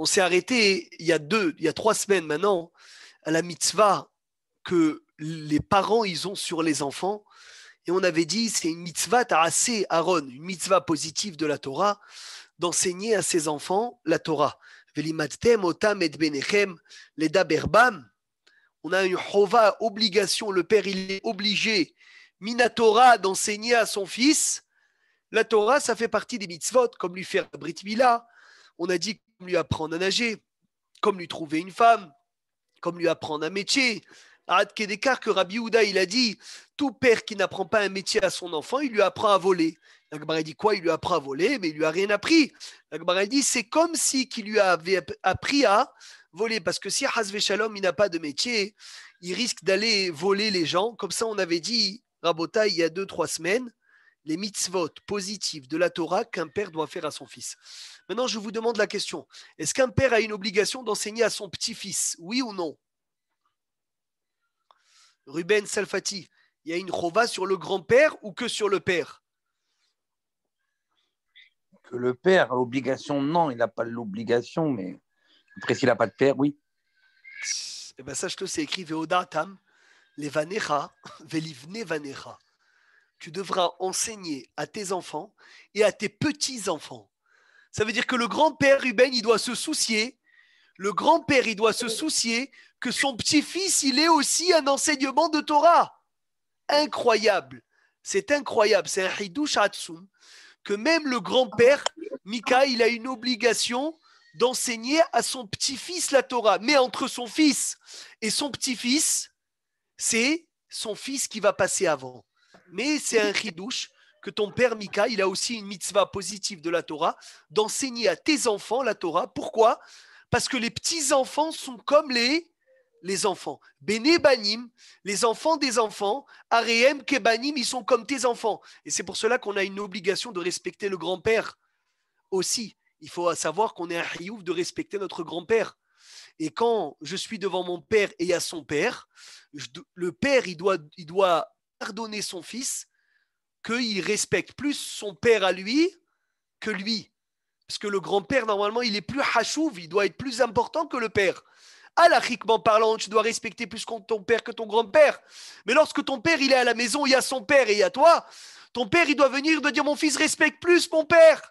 On s'est arrêté il y a deux, il y a trois semaines maintenant à la mitzvah que les parents ils ont sur les enfants. Et on avait dit c'est une mitzvah assez Aaron, une mitzvah positive de la Torah d'enseigner à ses enfants la Torah. otam et benechem berbam. On a une hova obligation, le père il est obligé torah d'enseigner à son fils. La Torah, ça fait partie des mitzvot, comme lui faire brit mila. On a dit lui apprendre à nager, comme lui trouver une femme, comme lui apprendre un métier. Arad Kedekar, que Rabbi Houda, il a dit tout père qui n'apprend pas un métier à son enfant, il lui apprend à voler. L'Akbar, dit quoi Il lui apprend à voler, mais il lui a rien appris. L'Akbar, dit c'est comme si lui avait appris à voler. Parce que si Hazve Shalom, il n'a pas de métier, il risque d'aller voler les gens. Comme ça, on avait dit, Rabota, il y a deux, trois semaines, les mitzvot positives de la Torah qu'un père doit faire à son fils. Maintenant, je vous demande la question. Est-ce qu'un père a une obligation d'enseigner à son petit-fils Oui ou non Ruben Salfati, il y a une rova sur le grand-père ou que sur le père Que le père a l'obligation, non, il n'a pas l'obligation, mais après, s'il n'a pas de père, oui. Eh bien, sache que c'est écrit Veodatam, les Velivne Vanecha tu devras enseigner à tes enfants et à tes petits-enfants. Ça veut dire que le grand-père Ruben, il doit se soucier, le grand-père, il doit se soucier que son petit-fils, il ait aussi un enseignement de Torah. Incroyable. C'est incroyable. C'est un hidush Hatsum que même le grand-père, Mika, il a une obligation d'enseigner à son petit-fils la Torah. Mais entre son fils et son petit-fils, c'est son fils qui va passer avant. Mais c'est un ridouche que ton père Mika, il a aussi une mitzvah positive de la Torah, d'enseigner à tes enfants la Torah. Pourquoi Parce que les petits-enfants sont comme les, les enfants. Bene Banim, les enfants des enfants, Areem Kebanim, ils sont comme tes enfants. Et c'est pour cela qu'on a une obligation de respecter le grand-père aussi. Il faut savoir qu'on est un riouf de respecter notre grand-père. Et quand je suis devant mon père et à son père, le père, il doit, il doit pardonner son fils qu'il respecte plus son père à lui que lui. Parce que le grand-père, normalement, il est plus hachouv, il doit être plus important que le père. Alachiquement parlant, tu dois respecter plus ton père que ton grand-père. Mais lorsque ton père, il est à la maison, il y a son père et il y a toi, ton père, il doit venir de dire, mon fils, respecte plus mon père.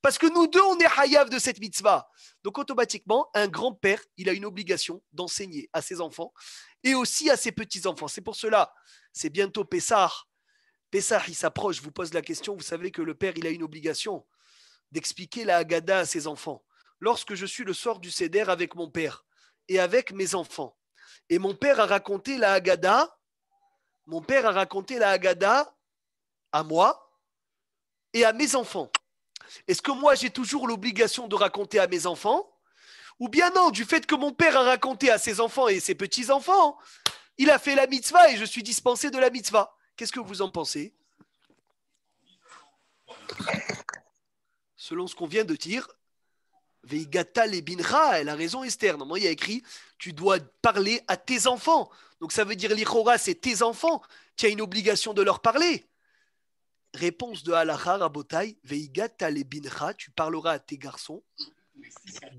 Parce que nous deux, on est hayav de cette mitzvah. Donc automatiquement, un grand-père, il a une obligation d'enseigner à ses enfants et aussi à ses petits-enfants. C'est pour cela, c'est bientôt Pessah. Pessah, il s'approche, vous pose la question, vous savez que le père, il a une obligation d'expliquer la Haggadah à ses enfants. Lorsque je suis le soir du Seder avec mon père et avec mes enfants, et mon père a raconté la Haggadah, mon père a raconté la Haggadah à moi et à mes enfants est-ce que moi j'ai toujours l'obligation de raconter à mes enfants Ou bien non, du fait que mon père a raconté à ses enfants et ses petits-enfants, il a fait la mitzvah et je suis dispensé de la mitzvah. Qu'est-ce que vous en pensez Selon ce qu'on vient de dire, Veigata le elle a raison Esther. il y a écrit tu dois parler à tes enfants. Donc ça veut dire l'ichora, c'est tes enfants. Tu as une obligation de leur parler. Réponse de Halacha Rabotai, Veigat binra tu parleras à tes garçons.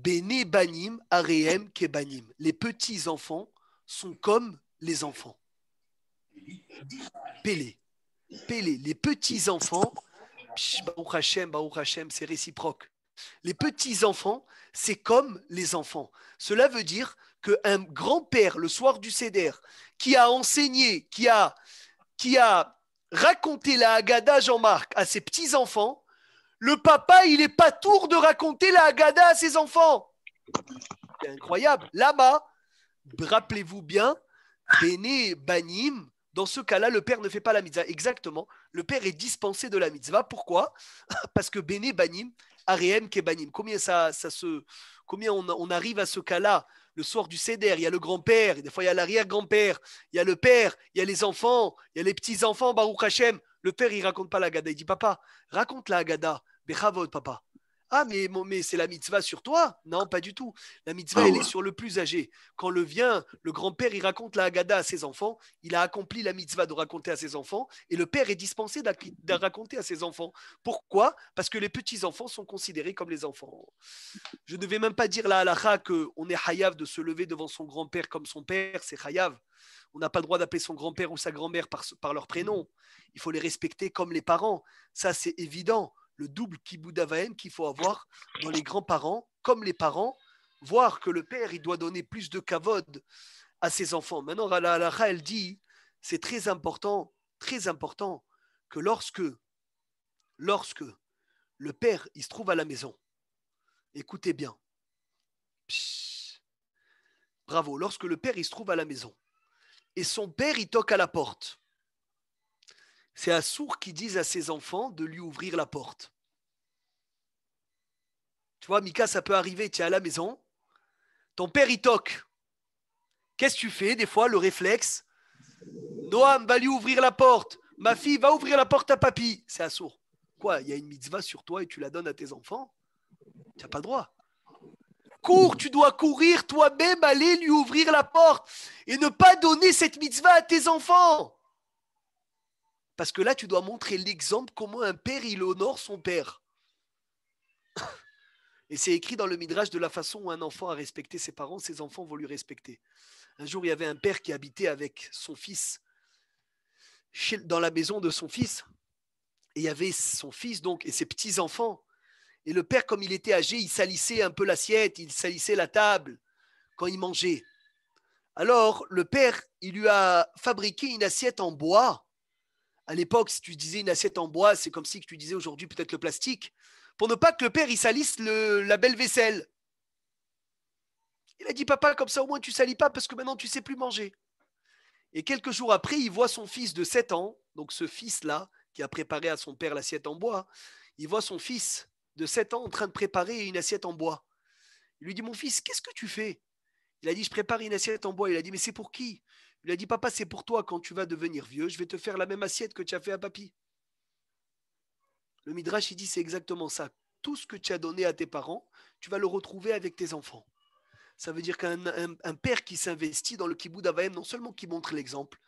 banim, ke kebanim. Les petits enfants sont comme les enfants. Pélé. Pélé. Les petits enfants, c'est réciproque. Les petits enfants, c'est comme les enfants. Cela veut dire qu'un grand-père, le soir du CEDER, qui a enseigné, qui a, qui a raconter la Haggadah, Jean-Marc, à ses petits-enfants, le papa, il est pas tour de raconter la Haggadah à ses enfants. C'est incroyable. Là-bas, rappelez-vous bien, Béné Banim, dans ce cas-là, le père ne fait pas la mitzvah. Exactement. Le père est dispensé de la mitzvah. Pourquoi Parce que Béné Banim, Areem Kebanim. Combien, ça, se, combien on arrive à ce cas-là le soir du CEDER, il y a le grand-père, des fois il y a l'arrière-grand-père, il y a le père, il y a les enfants, il y a les petits-enfants, Baruch Hashem. Le père, il raconte pas l'agada, il dit Papa, raconte la agada, Bechavod, papa. Ah, mais, mais c'est la mitzvah sur toi Non, pas du tout. La mitzvah, ah elle est sur le plus âgé. Quand le vient, le grand-père, il raconte la Haggadah à ses enfants, il a accompli la mitzvah de raconter à ses enfants, et le père est dispensé de raconter à ses enfants. Pourquoi Parce que les petits-enfants sont considérés comme les enfants. Je ne vais même pas dire la halakha qu'on est hayav de se lever devant son grand-père comme son père, c'est hayav. On n'a pas le droit d'appeler son grand-père ou sa grand-mère par leur prénom. Il faut les respecter comme les parents. Ça, c'est évident le double kibboudavaem qu'il faut avoir dans les grands-parents, comme les parents, voir que le père, il doit donner plus de kavod à ses enfants. Maintenant, la elle dit, c'est très important, très important, que lorsque, lorsque le père, il se trouve à la maison, écoutez bien, bravo, lorsque le père, il se trouve à la maison, et son père, il toque à la porte, c'est Assour qui disent à ses enfants de lui ouvrir la porte. Tu vois, Mika, ça peut arriver, tu es à la maison, ton père il toque. Qu'est-ce que tu fais Des fois, le réflexe, Noam va lui ouvrir la porte. Ma fille va ouvrir la porte à papy. C'est Assour. Quoi Il y a une mitzvah sur toi et tu la donnes à tes enfants Tu n'as pas le droit. Cours, tu dois courir toi-même, aller lui ouvrir la porte et ne pas donner cette mitzvah à tes enfants. Parce que là, tu dois montrer l'exemple comment un père, il honore son père. Et c'est écrit dans le Midrash de la façon où un enfant a respecté ses parents, ses enfants vont lui respecter. Un jour, il y avait un père qui habitait avec son fils dans la maison de son fils. Et il y avait son fils donc et ses petits-enfants. Et le père, comme il était âgé, il salissait un peu l'assiette, il salissait la table quand il mangeait. Alors, le père, il lui a fabriqué une assiette en bois à l'époque, si tu disais une assiette en bois, c'est comme si tu disais aujourd'hui peut-être le plastique, pour ne pas que le père il salisse la belle vaisselle. Il a dit papa, comme ça au moins tu salis pas parce que maintenant tu sais plus manger. Et quelques jours après, il voit son fils de 7 ans, donc ce fils-là qui a préparé à son père l'assiette en bois, il voit son fils de 7 ans en train de préparer une assiette en bois. Il lui dit, mon fils, qu'est-ce que tu fais Il a dit, je prépare une assiette en bois. Il a dit, mais c'est pour qui il lui a dit Papa, c'est pour toi quand tu vas devenir vieux, je vais te faire la même assiette que tu as fait à papy. Le Midrash, il dit C'est exactement ça. Tout ce que tu as donné à tes parents, tu vas le retrouver avec tes enfants. Ça veut dire qu'un père qui s'investit dans le kibou d'Avaem, non seulement qui montre l'exemple,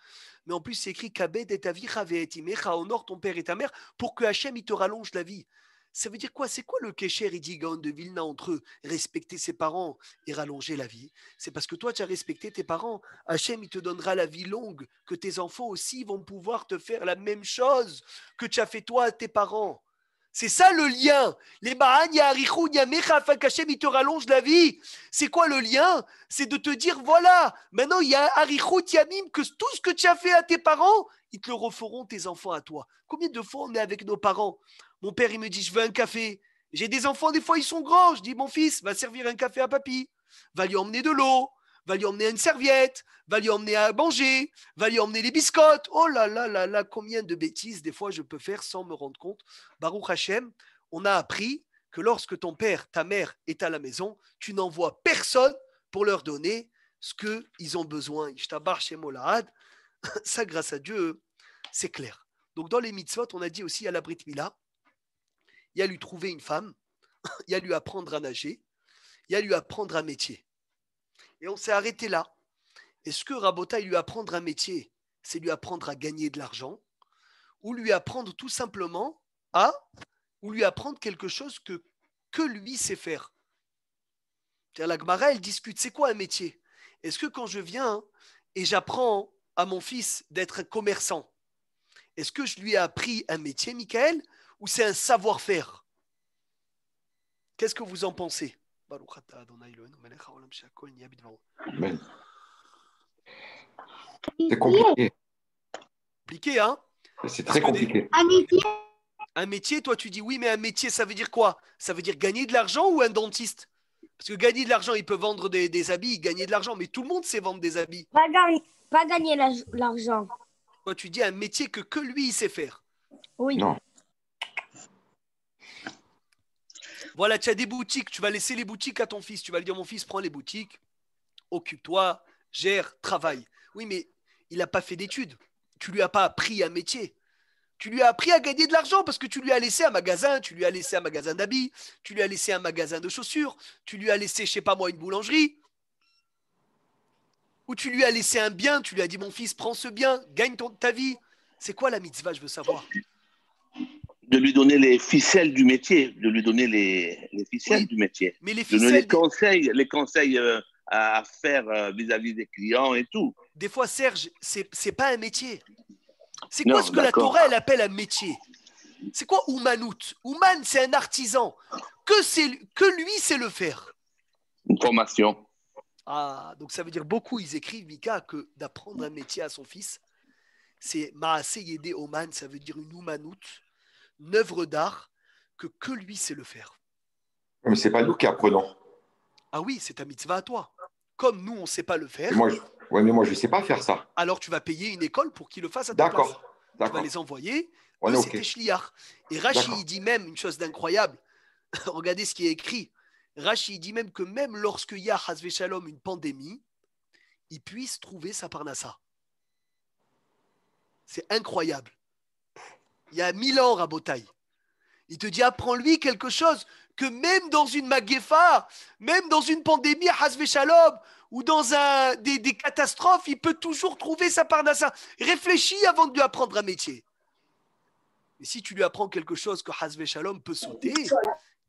mais en plus c'est écrit Kabed et ta vie, honore ton père et ta mère pour que Hachem il te rallonge la vie. Ça veut dire quoi C'est quoi le kécher et de Vilna entre Respecter ses parents et rallonger la vie. C'est parce que toi, tu as respecté tes parents. Hachem, il te donnera la vie longue, que tes enfants aussi vont pouvoir te faire la même chose que tu as fait toi à tes parents. C'est ça le lien. Les Ba'an, a Hachem, il te rallonge la vie. C'est quoi le lien C'est de te dire voilà, maintenant, il y a Harichou, Yamim, que tout ce que tu as fait à tes parents, ils te le referont tes enfants à toi. Combien de fois on est avec nos parents mon père, il me dit, je veux un café. J'ai des enfants, des fois, ils sont grands. Je dis, mon fils, va servir un café à papy. Va lui emmener de l'eau. Va lui emmener une serviette. Va lui emmener à manger. Va lui emmener les biscottes. Oh là là là là, combien de bêtises, des fois, je peux faire sans me rendre compte. Baruch Hashem, on a appris que lorsque ton père, ta mère est à la maison, tu n'envoies personne pour leur donner ce qu'ils ont besoin. chez ça grâce à Dieu, c'est clair. Donc dans les mitzvot, on a dit aussi à la Brit Mila, il y a lui trouver une femme, il y a lui apprendre à nager, il y a lui apprendre un métier. Et on s'est arrêté là. Est-ce que Rabota, lui apprendre un métier, c'est lui apprendre à gagner de l'argent ou lui apprendre tout simplement à ou lui apprendre quelque chose que, lui sait faire La elle discute, c'est quoi un métier Est-ce que quand je viens et j'apprends à mon fils d'être un commerçant, est-ce que je lui ai appris un métier, Michael ou c'est un savoir-faire Qu'est-ce que vous en pensez C'est compliqué. Compliqué, hein C'est très compliqué. Un métier. un métier, toi tu dis oui, mais un métier, ça veut dire quoi Ça veut dire gagner de l'argent ou un dentiste Parce que gagner de l'argent, il peut vendre des, habits, gagner de l'argent, mais tout le monde sait vendre des habits. Pas, gagner, pas l'argent. Toi tu dis un métier que que lui, il sait faire. Oui. Non. Voilà, tu as des boutiques, tu vas laisser les boutiques à ton fils. Tu vas lui dire, mon fils, prends les boutiques, occupe-toi, gère, travaille. Oui, mais il n'a pas fait d'études. Tu lui as pas appris un métier. Tu lui as appris à gagner de l'argent parce que tu lui as laissé un magasin, tu lui as laissé un magasin d'habits, tu lui as laissé un magasin de chaussures, tu lui as laissé, je sais pas moi, une boulangerie. Ou tu lui as laissé un bien, tu lui as dit, mon fils, prends ce bien, gagne ton, ta vie. C'est quoi la mitzvah, je veux savoir de lui donner les ficelles du métier, de lui donner les, les ficelles du métier, Mais les les conseils, les conseils euh, à faire euh, vis-à-vis des clients et tout. Des fois, Serge, c'est pas un métier. C'est quoi ce que la Torah appelle un métier C'est quoi umanout? Ouman, c'est un artisan. Que, que lui sait le faire Une formation. Ah, donc ça veut dire beaucoup, ils écrivent, Mika, que d'apprendre un métier à son fils, c'est Maasé Oman, ça veut dire une umanout œuvre d'art que que lui sait le faire. Mais c'est pas nous qui apprenons. Ah oui, c'est ta mitzvah à toi. Comme nous, on ne sait pas le faire. Moi, mais moi, je ne sais pas faire ça. Alors, tu vas payer une école pour qu'il le fasse à ta place. D'accord. Tu vas les envoyer. c'est Et Rachid dit même une chose d'incroyable. Regardez ce qui est écrit. Rachid dit même que même lorsque y a Shalom une pandémie, il puisse trouver sa parnassa. C'est incroyable il y a mille à Botaï. Il te dit apprends-lui quelque chose que même dans une maguefa même dans une pandémie, à Shalom, ou dans un, des, catastrophes, il peut toujours trouver sa part d'assa. Réfléchis avant de lui apprendre un métier. Et si tu lui apprends quelque chose que Hasve Shalom peut sauter,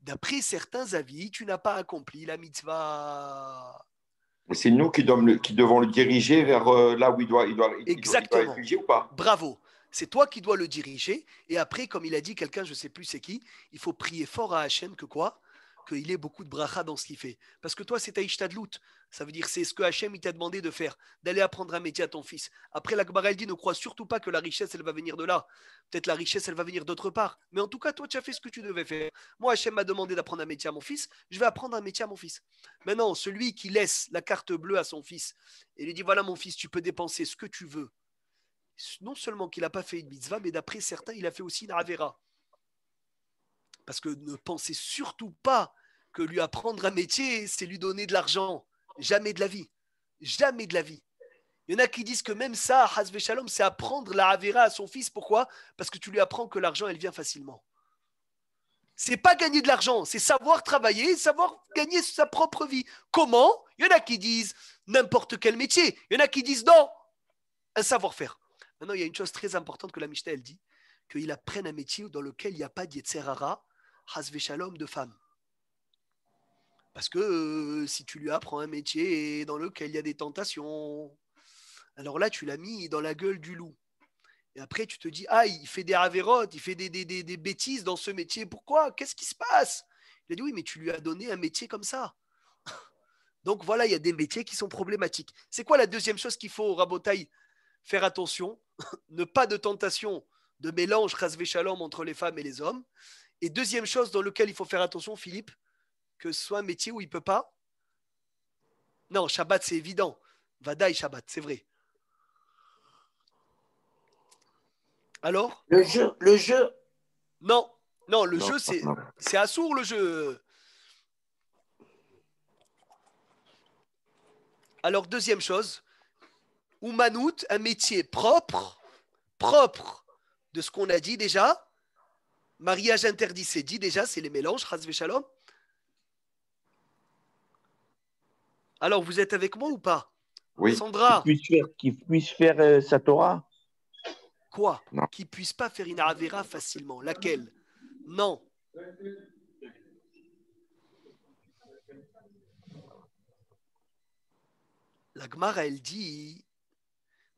d'après certains avis, tu n'as pas accompli la mitzvah. C'est nous qui, devons le diriger vers euh, là où il doit, il doit, Exactement. ou pas. Bravo. C'est toi qui dois le diriger. Et après, comme il a dit quelqu'un, je ne sais plus c'est qui, il faut prier fort à Hachem que quoi qu'il ait beaucoup de bracha dans ce qu'il fait. Parce que toi, c'est ta ishtadlout. Ça veut dire, c'est ce que Hachem t'a demandé de faire, d'aller apprendre un métier à ton fils. Après, l'Akbar, elle dit, ne crois surtout pas que la richesse, elle va venir de là. Peut-être la richesse, elle va venir d'autre part. Mais en tout cas, toi, tu as fait ce que tu devais faire. Moi, Hachem m'a demandé d'apprendre un métier à mon fils. Je vais apprendre un métier à mon fils. Maintenant, celui qui laisse la carte bleue à son fils et lui dit, voilà, mon fils, tu peux dépenser ce que tu veux non seulement qu'il n'a pas fait une mitzvah, mais d'après certains, il a fait aussi une avera. Parce que ne pensez surtout pas que lui apprendre un métier, c'est lui donner de l'argent. Jamais de la vie. Jamais de la vie. Il y en a qui disent que même ça, Ravé Shalom, c'est apprendre la Havera à son fils. Pourquoi Parce que tu lui apprends que l'argent, elle vient facilement. C'est pas gagner de l'argent, c'est savoir travailler, savoir gagner sa propre vie. Comment Il y en a qui disent n'importe quel métier. Il y en a qui disent non, un savoir-faire. Maintenant, il y a une chose très importante que la Mishnah, elle dit qu'il apprenne un métier dans lequel il n'y a pas d'Yetzerara, Hasve Shalom, de femme. Parce que euh, si tu lui apprends un métier dans lequel il y a des tentations, alors là, tu l'as mis dans la gueule du loup. Et après, tu te dis, ah, il fait des avérotes, il fait des, bêtises dans ce métier. Pourquoi Qu'est-ce qui se passe Il a dit, oui, mais tu lui as donné un métier comme ça. Donc voilà, il y a des métiers qui sont problématiques. C'est quoi la deuxième chose qu'il faut, Rabotaille, faire attention ne pas de tentation de mélange rasvé entre les femmes et les hommes. Et deuxième chose dans laquelle il faut faire attention, Philippe, que ce soit un métier où il ne peut pas. Non, Shabbat, c'est évident. Vadaï Shabbat, c'est vrai. Alors Le jeu. Le jeu. Non, non, le jeu, c'est, c'est sourd le jeu. Alors, deuxième chose, ou manout, un métier propre, propre de ce qu'on a dit déjà. Mariage interdit, c'est dit déjà, c'est les mélanges, shalom. Alors, vous êtes avec moi ou pas Oui. Sandra Qui puisse faire, euh, sa Torah Quoi Qui puisse pas faire une Avera facilement. Laquelle Non. La Gmara, elle dit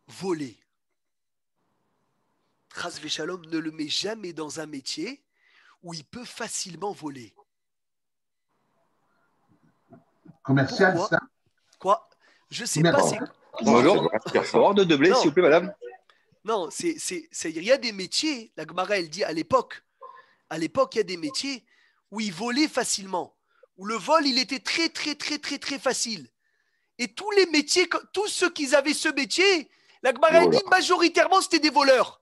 voler. Tras Shalom ne le met jamais dans un métier où il peut facilement voler. Commercial, ça Quoi Je sais pas. Bonjour, oh, s'il vous plaît, madame. Non, c'est, c'est, il y a des métiers, la Gmara, elle dit à l'époque, à l'époque, il y a des métiers où il volait facilement, où le vol, il était très, très, très, très, très facile. Et tous les métiers, tous ceux qui avaient ce métier, la Gemara dit majoritairement, c'était des voleurs.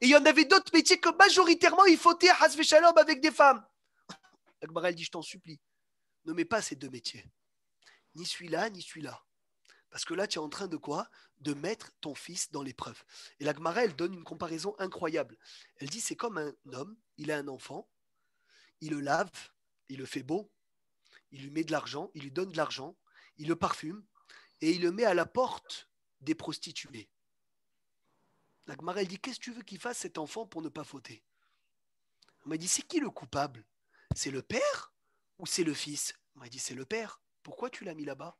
Et il y en avait d'autres métiers que majoritairement, ils fautaient Hasve Shalom avec des femmes. La Gemara dit Je t'en supplie, ne mets pas ces deux métiers. Ni celui-là, ni celui-là. Parce que là, tu es en train de quoi De mettre ton fils dans l'épreuve. Et la elle donne une comparaison incroyable. Elle dit C'est comme un homme, il a un enfant, il le lave, il le fait beau, il lui met de l'argent, il lui donne de l'argent, il le parfume et il le met à la porte des prostituées. La Gemara, dit Qu'est-ce que tu veux qu'il fasse cet enfant pour ne pas fauter On m'a dit C'est qui le coupable C'est le père ou c'est le fils On m'a dit C'est le père. Pourquoi tu l'as mis là-bas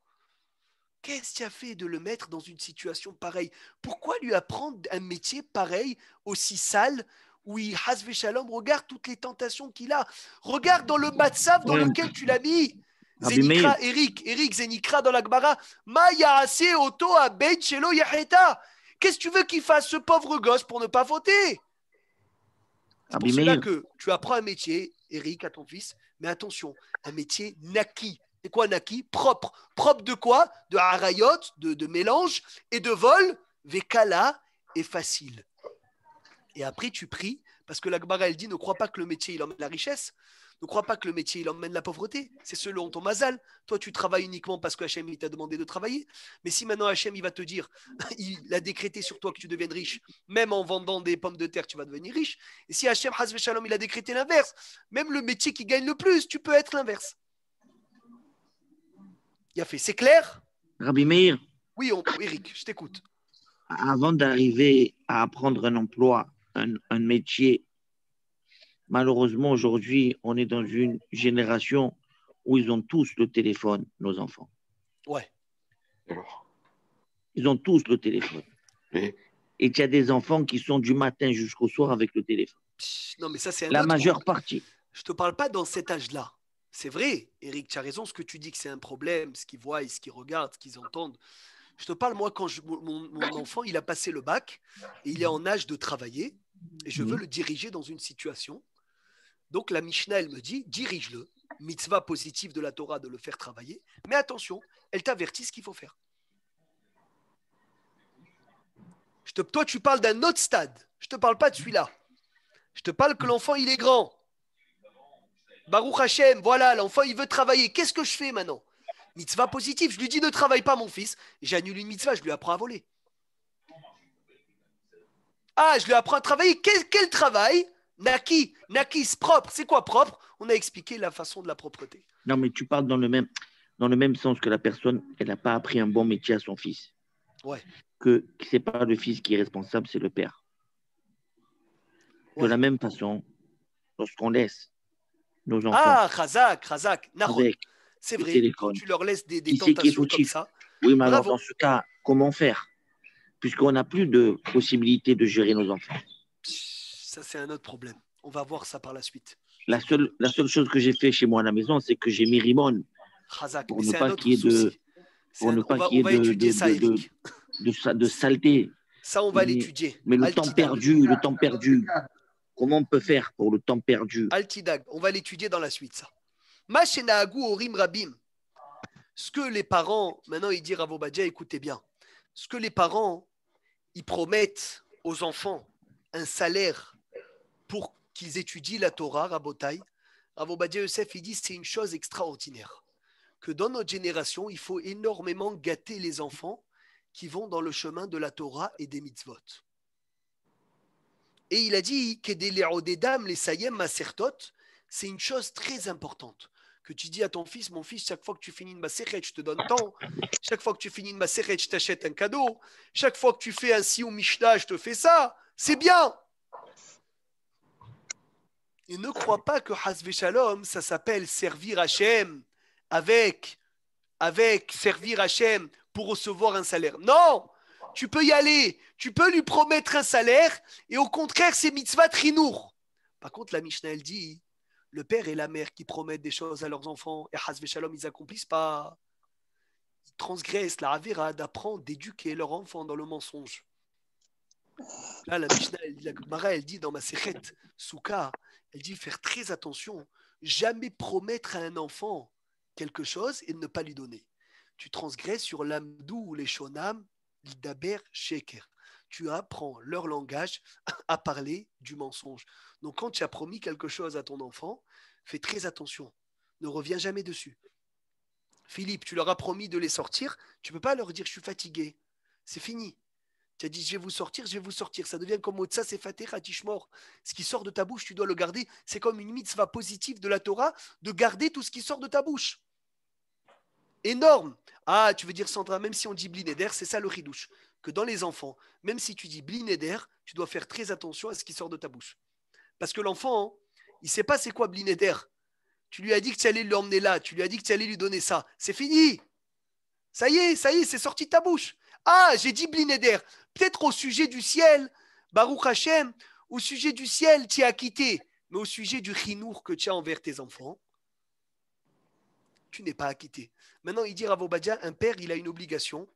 Qu'est-ce qui a fait de le mettre dans une situation pareille Pourquoi lui apprendre un métier pareil, aussi sale, où il regarde toutes les tentations qu'il a Regarde dans le matzav dans lequel tu l'as mis Zenikra, Eric, Eric, Zenikra dans l'Akbara. Maya, auto oto à shelo yaheta. Qu'est-ce que tu veux qu'il fasse ce pauvre gosse pour ne pas voter C'est pour cela que tu apprends un métier, Eric, à ton fils, mais attention, un métier naquit. C'est quoi naki Propre. Propre de quoi De harayot, de, mélange et de vol. Vekala est facile. Et après, tu pries, parce que l'Akbara, elle dit ne crois pas que le métier, il emmène la richesse. Ne crois pas que le métier, il emmène la pauvreté. C'est selon ton mazal. Toi, tu travailles uniquement parce que Hachem, il t'a demandé de travailler. Mais si maintenant Hachem, il va te dire, il a décrété sur toi que tu deviennes riche, même en vendant des pommes de terre, tu vas devenir riche. Et si Hachem, Shalom, il a décrété l'inverse, même le métier qui gagne le plus, tu peux être l'inverse. Il a fait, c'est clair Rabbi Meir. Oui, Eric, je t'écoute. Avant d'arriver à apprendre un emploi, un métier Malheureusement, aujourd'hui, on est dans une génération où ils ont tous le téléphone, nos enfants. Ouais. Ils ont tous le téléphone. Et il y a des enfants qui sont du matin jusqu'au soir avec le téléphone. non, mais ça, c'est La majeure partie. Je ne te parle pas dans cet âge-là. C'est vrai, Eric, tu as raison, ce que tu dis que c'est un problème, ce qu'ils voient, ce qu'ils regardent, ce qu'ils entendent. Je te parle, moi, quand mon, enfant, il a passé le bac, il est en âge de travailler, et je veux mhm. le diriger dans une situation donc la Mishnah, elle me dit, dirige-le, mitzvah positive de la Torah de le faire travailler, mais attention, elle t'avertit ce qu'il faut faire. Je te, toi, tu parles d'un autre stade. Je ne te parle pas de celui-là. Je te parle que l'enfant, il est grand. Baruch Hashem, voilà, l'enfant, il veut travailler. Qu'est-ce que je fais maintenant Mitzvah positive. Je lui dis, ne travaille pas, mon fils. J'annule une mitzvah, je lui apprends à voler. Ah, je lui apprends à travailler. quel travail Naki, nakis, propre. C'est quoi propre On a expliqué la façon de la propreté. Non, mais tu parles dans le même, dans le même sens que la personne, elle n'a pas appris un bon métier à son fils. Ouais. Que c'est pas le fils qui est responsable, c'est le père. De la même façon, lorsqu'on laisse nos ah, enfants. Ah, Razak, Razak, C'est vrai, tu leur laisses des, des tentations comme ça. Oui, mais alors dans ce cas, comment faire Puisqu'on n'a plus de possibilité de gérer nos enfants ça c'est un autre problème. On va voir ça par la suite. La seule, la seule chose que j'ai fait chez moi à la maison, c'est que j'ai mis Rimon. On pour ne pas qu'il y ait de, pour ne pas qu'il de, de, ça, de, saleté. Ça, on va l'étudier. Mais le temps perdu, le temps perdu. Comment on peut faire pour le temps perdu Altidag, on va l'étudier dans la suite, ça. au rim rabim. Ce que les parents, maintenant, ils disent à Vobadja, écoutez bien. Ce que les parents, ils promettent aux enfants un salaire pour qu'ils étudient la Torah, Rabotai, Rabobadia Youssef, il dit c'est une chose extraordinaire. Que dans notre génération, il faut énormément gâter les enfants qui vont dans le chemin de la Torah et des mitzvot. Et il a dit que des dames, les sayem, masertot, c'est une chose très importante. Que tu dis à ton fils, mon fils, chaque fois que tu finis une maseret, je te donne temps. Chaque fois que tu finis ma maseret, je t'achète un cadeau. Chaque fois que tu fais un si ou Mishnah, je te fais ça. C'est bien il ne croit pas que Hasve Shalom, ça s'appelle servir Hachem avec, avec servir Hachem pour recevoir un salaire. Non, tu peux y aller, tu peux lui promettre un salaire, et au contraire, c'est mitzvah trinour. Par contre, la Mishnah, elle dit, le père et la mère qui promettent des choses à leurs enfants, et Hasve Shalom, ils n'accomplissent pas. Ils transgressent la Avera d'apprendre, d'éduquer leur enfant dans le mensonge. Là, la Mishnah, elle dit dans ma Sechet, Souka, elle dit faire très attention, jamais promettre à un enfant quelque chose et ne pas lui donner. Tu transgresses sur l'amdou ou les shonam, l'idaber, sheker. Tu apprends leur langage à parler du mensonge. Donc quand tu as promis quelque chose à ton enfant, fais très attention. Ne reviens jamais dessus. Philippe, tu leur as promis de les sortir, tu ne peux pas leur dire je suis fatigué. C'est fini. Tu as dit, je vais vous sortir, je vais vous sortir. Ça devient comme Otsa c'est mort Ce qui sort de ta bouche, tu dois le garder. C'est comme une mitzvah positive de la Torah de garder tout ce qui sort de ta bouche. Énorme. Ah, tu veux dire, Sandra, même si on dit Blineder, c'est ça le ridouche. Que dans les enfants, même si tu dis Blineder, tu dois faire très attention à ce qui sort de ta bouche. Parce que l'enfant, hein, il ne sait pas c'est quoi Blineder. Tu lui as dit que tu allais l'emmener là, tu lui as dit que tu allais lui donner ça. C'est fini. Ça y est, ça y est, c'est sorti de ta bouche. Ah, j'ai dit Blineder, peut-être au sujet du ciel, Baruch Hashem, au sujet du ciel, tu as acquitté, mais au sujet du chinour que tu as envers tes enfants, tu n'es pas acquitté. Maintenant, il dit à Vobadia, un père, il a une obligation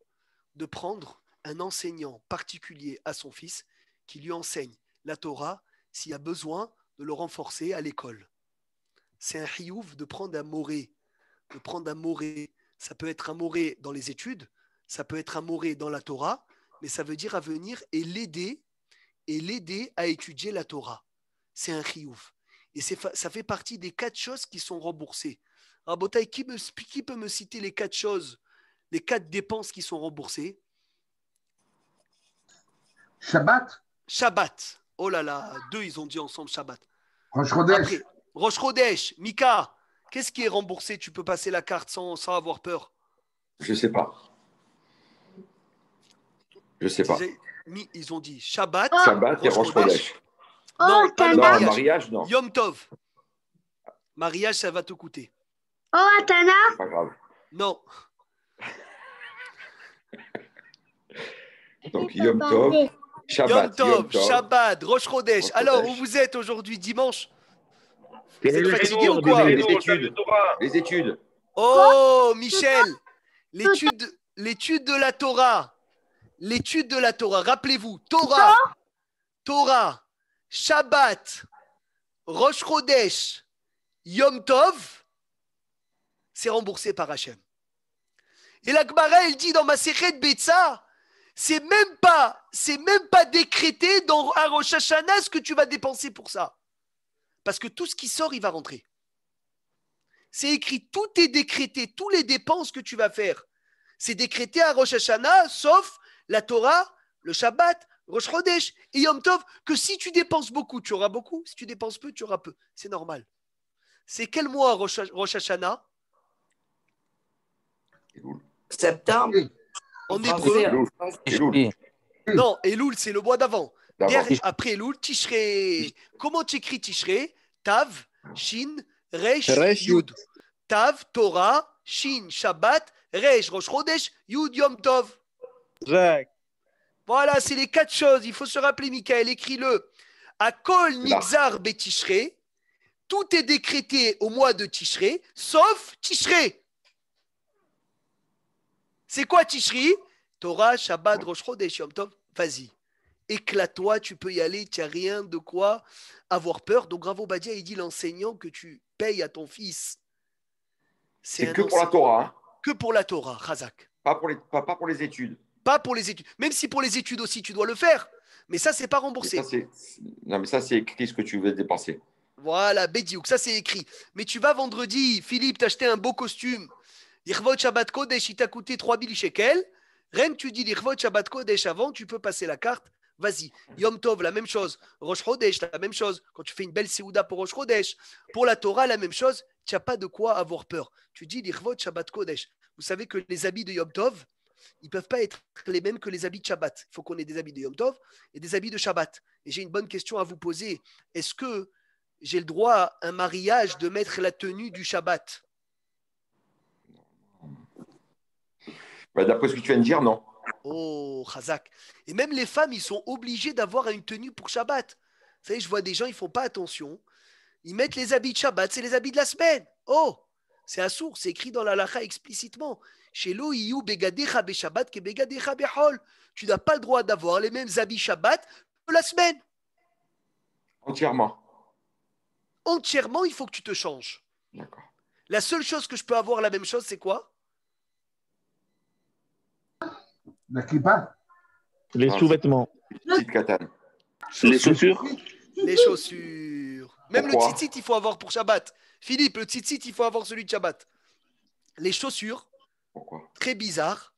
de prendre un enseignant particulier à son fils qui lui enseigne la Torah s'il a besoin de le renforcer à l'école. C'est un riouf de prendre un moré, de prendre un moré. Ça peut être un moré dans les études, ça peut être amoré dans la Torah, mais ça veut dire à venir et l'aider et l'aider à étudier la Torah. C'est un riouf Et ça fait partie des quatre choses qui sont remboursées. Rabotai, qui, qui peut me citer les quatre choses, les quatre dépenses qui sont remboursées Shabbat. Shabbat. Oh là là, deux, ils ont dit ensemble Shabbat. Rosh Mika, qu'est-ce qui est remboursé Tu peux passer la carte sans, sans avoir peur Je ne sais pas. Je sais pas. Ils ont dit Shabbat. Oh, Shabbat et Rosh Chodesh. Oh, non, mariage. non. Yom Tov. Mariage, ça va te coûter. Oh, Atana. Pas grave. Non. Donc, Yom Tov. Shabbat, Yom Tov, Shabbat, Rosh Chodesh. Alors, où vous êtes aujourd'hui, dimanche Vous fatigué ou quoi les études. les études. Oh, Michel L'étude de la Torah l'étude de la Torah. Rappelez-vous, Torah, Torah, Shabbat, Rosh Chodesh, Yom Tov, c'est remboursé par Hachem. Et la Gemara, elle dit dans ma de Betsa, c'est même pas, c'est même pas décrété dans Rosh Hashanah ce que tu vas dépenser pour ça. Parce que tout ce qui sort, il va rentrer. C'est écrit, tout est décrété, toutes les dépenses que tu vas faire. C'est décrété à Rosh Hashanah, sauf la Torah, le Shabbat, Rosh Chodesh et Yom Tov, que si tu dépenses beaucoup, tu auras beaucoup, si tu dépenses peu, tu auras peu. C'est normal. C'est quel mois, Rosh, Hashanah Septembre. En hébreu. Non, Elul, c'est le mois d'avant. Après Elul, Tishré. Comment tu écris Tishré Tav, Shin, Resh, Yud. Tav, Torah, Shin, Shabbat, Resh, Rosh Chodesh, Yud, Yom Tov. Voilà, c'est les quatre choses. Il faut se rappeler, Michael, écris-le. A Kol Nizar Betishré, tout est décrété au mois de Tishré, sauf Tichré. C'est quoi Tichré ?« Torah, Shabbat, Rosh Chodesh, Vas-y, éclate-toi, tu peux y aller, tu n'as rien de quoi avoir peur. Donc Bravo Badia, il dit l'enseignant que tu payes à ton fils. C'est que pour la Torah. Hein. Que pour la Torah, Razak. Pas pour les, pas pour les études pour les études. Même si pour les études aussi, tu dois le faire. Mais ça, c'est pas remboursé. non, mais ça, c'est écrit ce que tu veux dépenser. Voilà, Bediouk ça c'est écrit. Mais tu vas vendredi, Philippe, acheté un beau costume. L'Irvot Shabbat Kodesh, il t'a coûté 3000 shekels. Rennes, tu dis l'Irvot Shabbat Kodesh avant, tu peux passer la carte. Vas-y. Yom Tov, la même chose. Rosh Hodesh, la même chose. Quand tu fais une belle Séouda pour Rosh Hodesh, pour la Torah, la même chose. Tu n'as pas de quoi avoir peur. Tu dis l'Irvot Shabbat Kodesh. Vous savez que les habits de Yom Tov, ils peuvent pas être les mêmes que les habits de Shabbat. Il faut qu'on ait des habits de Yom Tov et des habits de Shabbat. Et j'ai une bonne question à vous poser. Est-ce que j'ai le droit à un mariage de mettre la tenue du Shabbat bah, D'après ce que tu viens de dire, non. Oh, Khazak. Et même les femmes, ils sont obligés d'avoir une tenue pour Shabbat. Vous savez, je vois des gens, ils ne font pas attention. Ils mettent les habits de Shabbat, c'est les habits de la semaine. Oh, c'est un sourd, c'est écrit dans la lacha explicitement. Tu n'as pas le droit d'avoir les mêmes habits Shabbat que la semaine. Entièrement. Entièrement, il faut que tu te changes. D'accord. La seule chose que je peux avoir la même chose, c'est quoi La kippa. Les sous-vêtements. Les chaussures. Les chaussures. Même le tzitzit, il faut avoir pour Shabbat. Philippe, le tzitzit, il faut avoir celui de Shabbat. Les chaussures, Très bizarre,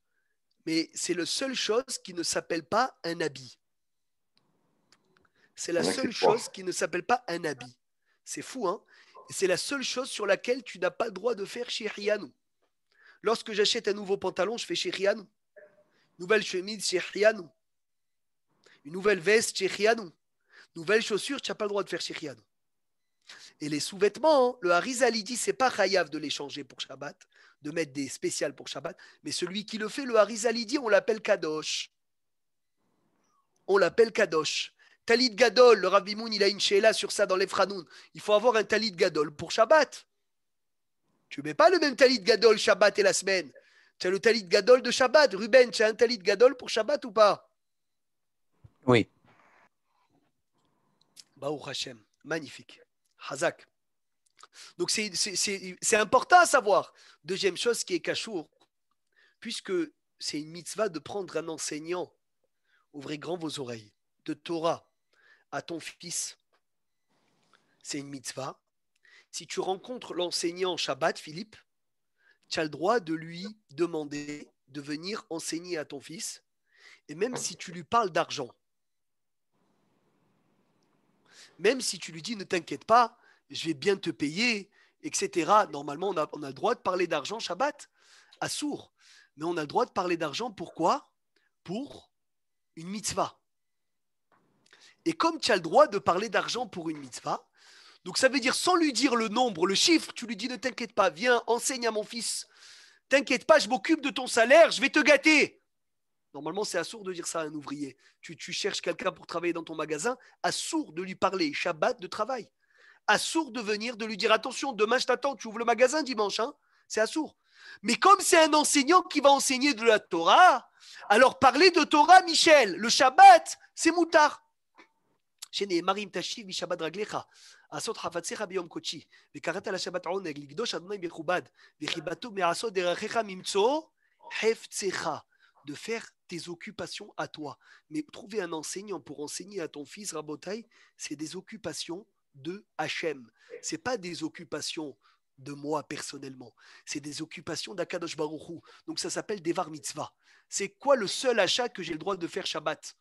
mais c'est la seule chose qui ne s'appelle pas un habit. C'est la seule chose qui ne s'appelle pas un habit. C'est fou, hein C'est la seule chose sur laquelle tu n'as pas le droit de faire chez Lorsque j'achète un nouveau pantalon, je fais chez Rianou. Nouvelle chemise chez Une nouvelle veste chez Rianou. Nouvelles chaussures, tu n'as pas le droit de faire chez et les sous-vêtements, hein. le Harizalidi, ce c'est pas Chayav de les changer pour Shabbat, de mettre des spéciales pour Shabbat, mais celui qui le fait, le Harizalidi, dit, on l'appelle Kadosh. On l'appelle Kadosh. Talit Gadol, le Rav Bimoun, il a une chéla sur ça dans les Il faut avoir un Talit Gadol pour Shabbat. Tu mets pas le même Talit Gadol Shabbat et la semaine. Tu as le Talit Gadol de Shabbat. Ruben, tu as un Talit Gadol pour Shabbat ou pas Oui. Baou Hashem, magnifique. Donc c'est important à savoir. Deuxième chose qui est cachour, puisque c'est une mitzvah de prendre un enseignant, ouvrez grand vos oreilles, de Torah à ton fils, c'est une mitzvah. Si tu rencontres l'enseignant Shabbat, Philippe, tu as le droit de lui demander de venir enseigner à ton fils. Et même si tu lui parles d'argent, même si tu lui dis ne t'inquiète pas, je vais bien te payer, etc. Normalement, on a, le droit de parler d'argent Shabbat, à sourd. Mais on a le droit de parler d'argent pourquoi Pour une mitzvah. Et comme tu as le droit de parler d'argent pour une mitzvah, donc ça veut dire sans lui dire le nombre, le chiffre, tu lui dis ne t'inquiète pas, viens, enseigne à mon fils. T'inquiète pas, je m'occupe de ton salaire, je vais te gâter. Normalement, c'est sourd de dire ça à un ouvrier. Tu, cherches quelqu'un pour travailler dans ton magasin, sourd de lui parler Shabbat de travail. sourd de venir, de lui dire attention, demain je t'attends, tu ouvres le magasin dimanche. Hein c'est sourd. Mais comme c'est un enseignant qui va enseigner de la Torah, alors parler de Torah, Michel, le Shabbat, c'est moutard. Marim de faire tes occupations à toi. Mais trouver un enseignant pour enseigner à ton fils Rabotai, c'est des occupations de Hachem. C'est pas des occupations de moi personnellement. C'est des occupations d'Akadosh Baruchu. Donc ça s'appelle des var mitzvah. C'est quoi le seul achat que j'ai le droit de faire Shabbat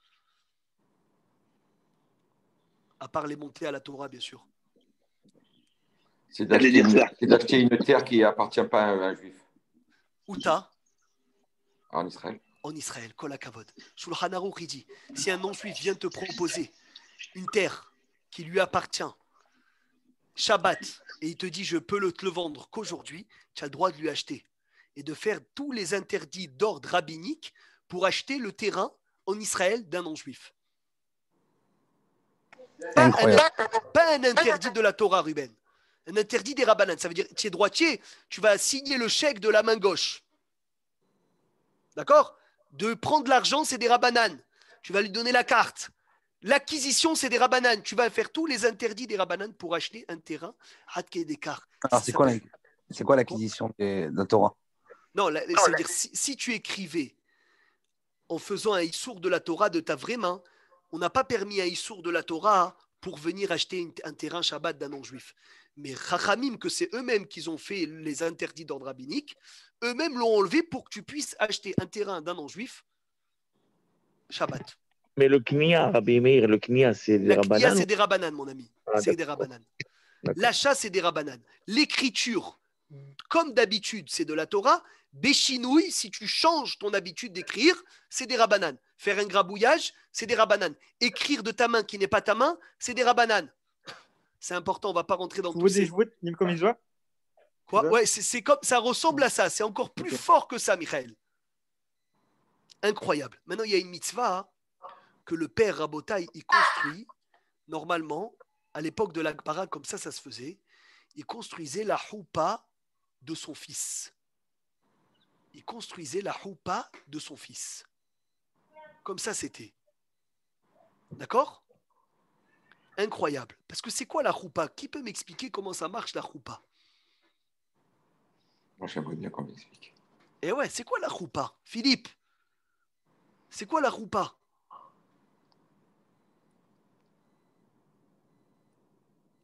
À part les monter à la Torah, bien sûr. C'est d'acheter une, terre qui appartient pas à un juif. Outa. En Israël en Israël. kolakavod. Sul Shulchan il dit si un non-juif vient te proposer une terre qui lui appartient, Shabbat, et il te dit je peux te le vendre qu'aujourd'hui, tu as le droit de lui acheter et de faire tous les interdits d'ordre rabbinique pour acheter le terrain en Israël d'un non-juif. Pas, un, interdit de la Torah, Ruben. Un interdit des rabbananes. Ça veut dire, tu es droitier, tu vas signer le chèque de la main gauche. D'accord de prendre l'argent, c'est des rabananes. Tu vas lui donner la carte. L'acquisition, c'est des rabananes. Tu vas faire tous les interdits des rabananes pour acheter un terrain, rater des cartes. Alors, c'est quoi, l'acquisition d'un Torah Non, cest à dire si, tu écrivais en faisant un issour de la Torah de ta vraie main, on n'a pas permis un issour de la Torah pour venir acheter un terrain Shabbat d'un non-juif. Mais Rachamim que c'est eux-mêmes qui ont fait les interdits d'ordre rabbinique, eux-mêmes l'ont enlevé pour que tu puisses acheter un terrain d'un an juif Shabbat. Mais le knia, Rabbi Meir, le knia, c'est des rabananes c'est des rabananes, mon ami. Ah, c'est des rabananes. L'achat, c'est des rabananes. L'écriture, comme d'habitude, c'est de la Torah. Béchinouille, si tu changes ton habitude d'écrire, c'est des rabananes. Faire un grabouillage, c'est des rabananes. Écrire de ta main qui n'est pas ta main, c'est des rabananes. C'est important, on ne va pas rentrer dans vous tout ça. Ouais, c'est comme ça ressemble à ça. C'est encore plus fort que ça, Michael. Incroyable. Maintenant, il y a une mitzvah que le père Rabotai il construit. Normalement, à l'époque de l'Akbarah, comme ça, ça se faisait. Il construisait la houpa de son fils. Il construisait la houpa de son fils. Comme ça, c'était. D'accord Incroyable. Parce que c'est quoi la houpa Qui peut m'expliquer comment ça marche la houpa J'aimerais bien qu'on m'explique. Et eh ouais, c'est quoi la roupa Philippe C'est quoi la roupa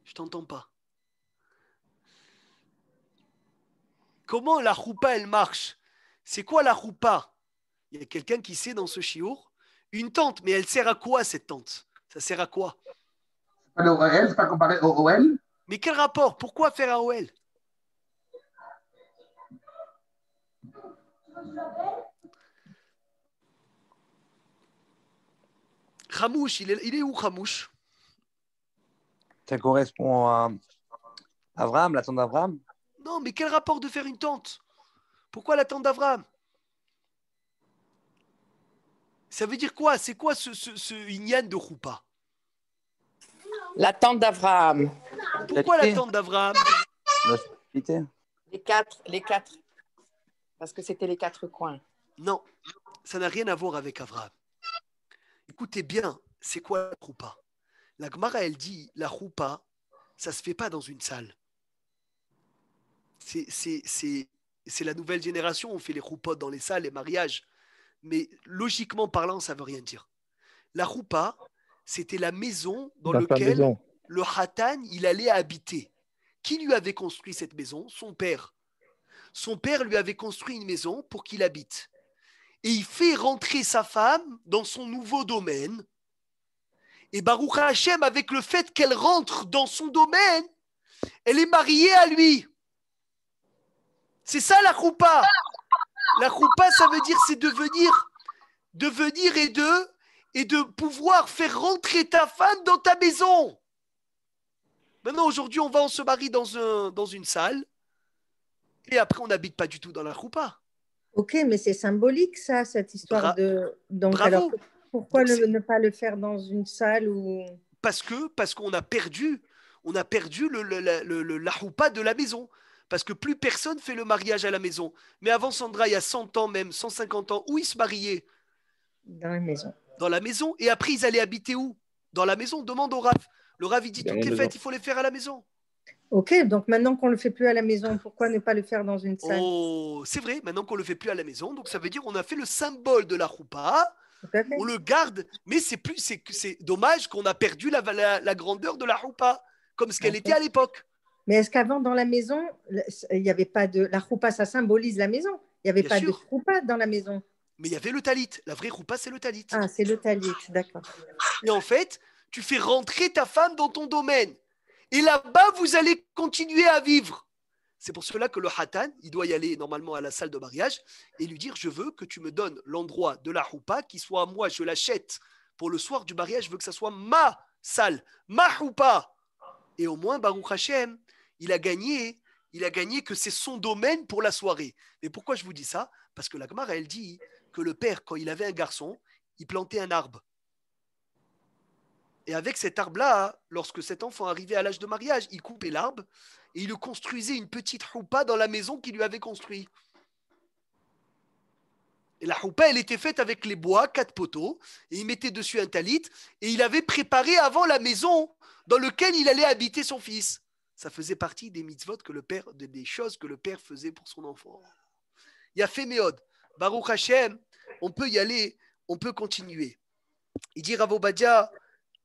Je t'entends pas. Comment la roupa, elle marche C'est quoi la roupa Il y a quelqu'un qui sait dans ce chiour Une tente, mais elle sert à quoi cette tente Ça sert à quoi c'est pas comparé au OL Mais quel rapport Pourquoi faire un OL Ramouche, il est, où Ramouche Ça correspond à Avram, la tente d'Avram Non, mais quel rapport de faire une tente Pourquoi la tente d'Avram Ça veut dire quoi C'est quoi ce, ce, de Roupa La tente d'Avram Pourquoi la tente d'Avram Les quatre. Les quatre. Parce que c'était les quatre coins. Non, ça n'a rien à voir avec Avraham. Écoutez bien, c'est quoi la roupa La Gemara, elle dit, la roupa, ça se fait pas dans une salle. C'est la nouvelle génération, on fait les roupotes dans les salles, les mariages. Mais logiquement parlant, ça ne veut rien dire. La roupa, c'était la maison dans laquelle le Hatan, il allait habiter. Qui lui avait construit cette maison Son père son père lui avait construit une maison pour qu'il habite. Et il fait rentrer sa femme dans son nouveau domaine. Et Baruch Hashem, avec le fait qu'elle rentre dans son domaine, elle est mariée à lui. C'est ça la choupa. La choupa, ça veut dire c'est devenir, devenir et de, et de pouvoir faire rentrer ta femme dans ta maison. Maintenant, aujourd'hui, on va, on se marie dans, un, dans une salle. Et après, on n'habite pas du tout dans la roupa. Ok, mais c'est symbolique ça, cette histoire pourquoi ne pas le faire dans une salle où Parce que parce qu'on a perdu, on a perdu le, la roupa de la maison. Parce que plus personne fait le mariage à la maison. Mais avant Sandra, il y a 100 ans même, 150 ans, où ils se mariaient Dans la maison. Dans la maison. Et après, ils allaient habiter où Dans la maison. Demande au Raf. Le Raf il dit toutes les fêtes, il faut les faire à la maison. Ok, donc maintenant qu'on ne le fait plus à la maison, pourquoi ne pas le faire dans une salle oh, C'est vrai, maintenant qu'on ne le fait plus à la maison, donc ça veut dire qu'on a fait le symbole de la roupa, on le garde, mais c'est plus, c'est dommage qu'on a perdu la, la, grandeur de la roupa, comme ce qu'elle était à l'époque. Mais est-ce qu'avant, dans la maison, il n'y avait pas de. La roupa, ça symbolise la maison. Il n'y avait pas de roupa dans la maison. Mais il y avait le talit. La vraie roupa, c'est le talit. Ah, c'est le talit, d'accord. Et en fait, tu fais rentrer ta femme dans ton domaine. Et là-bas, vous allez continuer à vivre. C'est pour cela que le hatan, il doit y aller normalement à la salle de mariage et lui dire Je veux que tu me donnes l'endroit de la houpa qui soit à moi, je l'achète. Pour le soir du mariage, je veux que ça soit ma salle, ma houpa. Et au moins, Baruch Hashem, il a gagné, il a gagné que c'est son domaine pour la soirée. Et pourquoi je vous dis ça Parce que la Gemara, elle dit que le père, quand il avait un garçon, il plantait un arbre. Et avec cet arbre-là, lorsque cet enfant arrivait à l'âge de mariage, il coupait l'arbre et il construisait une petite houpa dans la maison qu'il lui avait construite. Et la houpa, elle était faite avec les bois, quatre poteaux, et il mettait dessus un talit, et il avait préparé avant la maison dans laquelle il allait habiter son fils. Ça faisait partie des mitzvot que le père, des choses que le père faisait pour son enfant. Il y a Féméod, Baruch Hashem, on peut y aller, on peut continuer. Il dit Ravobadia,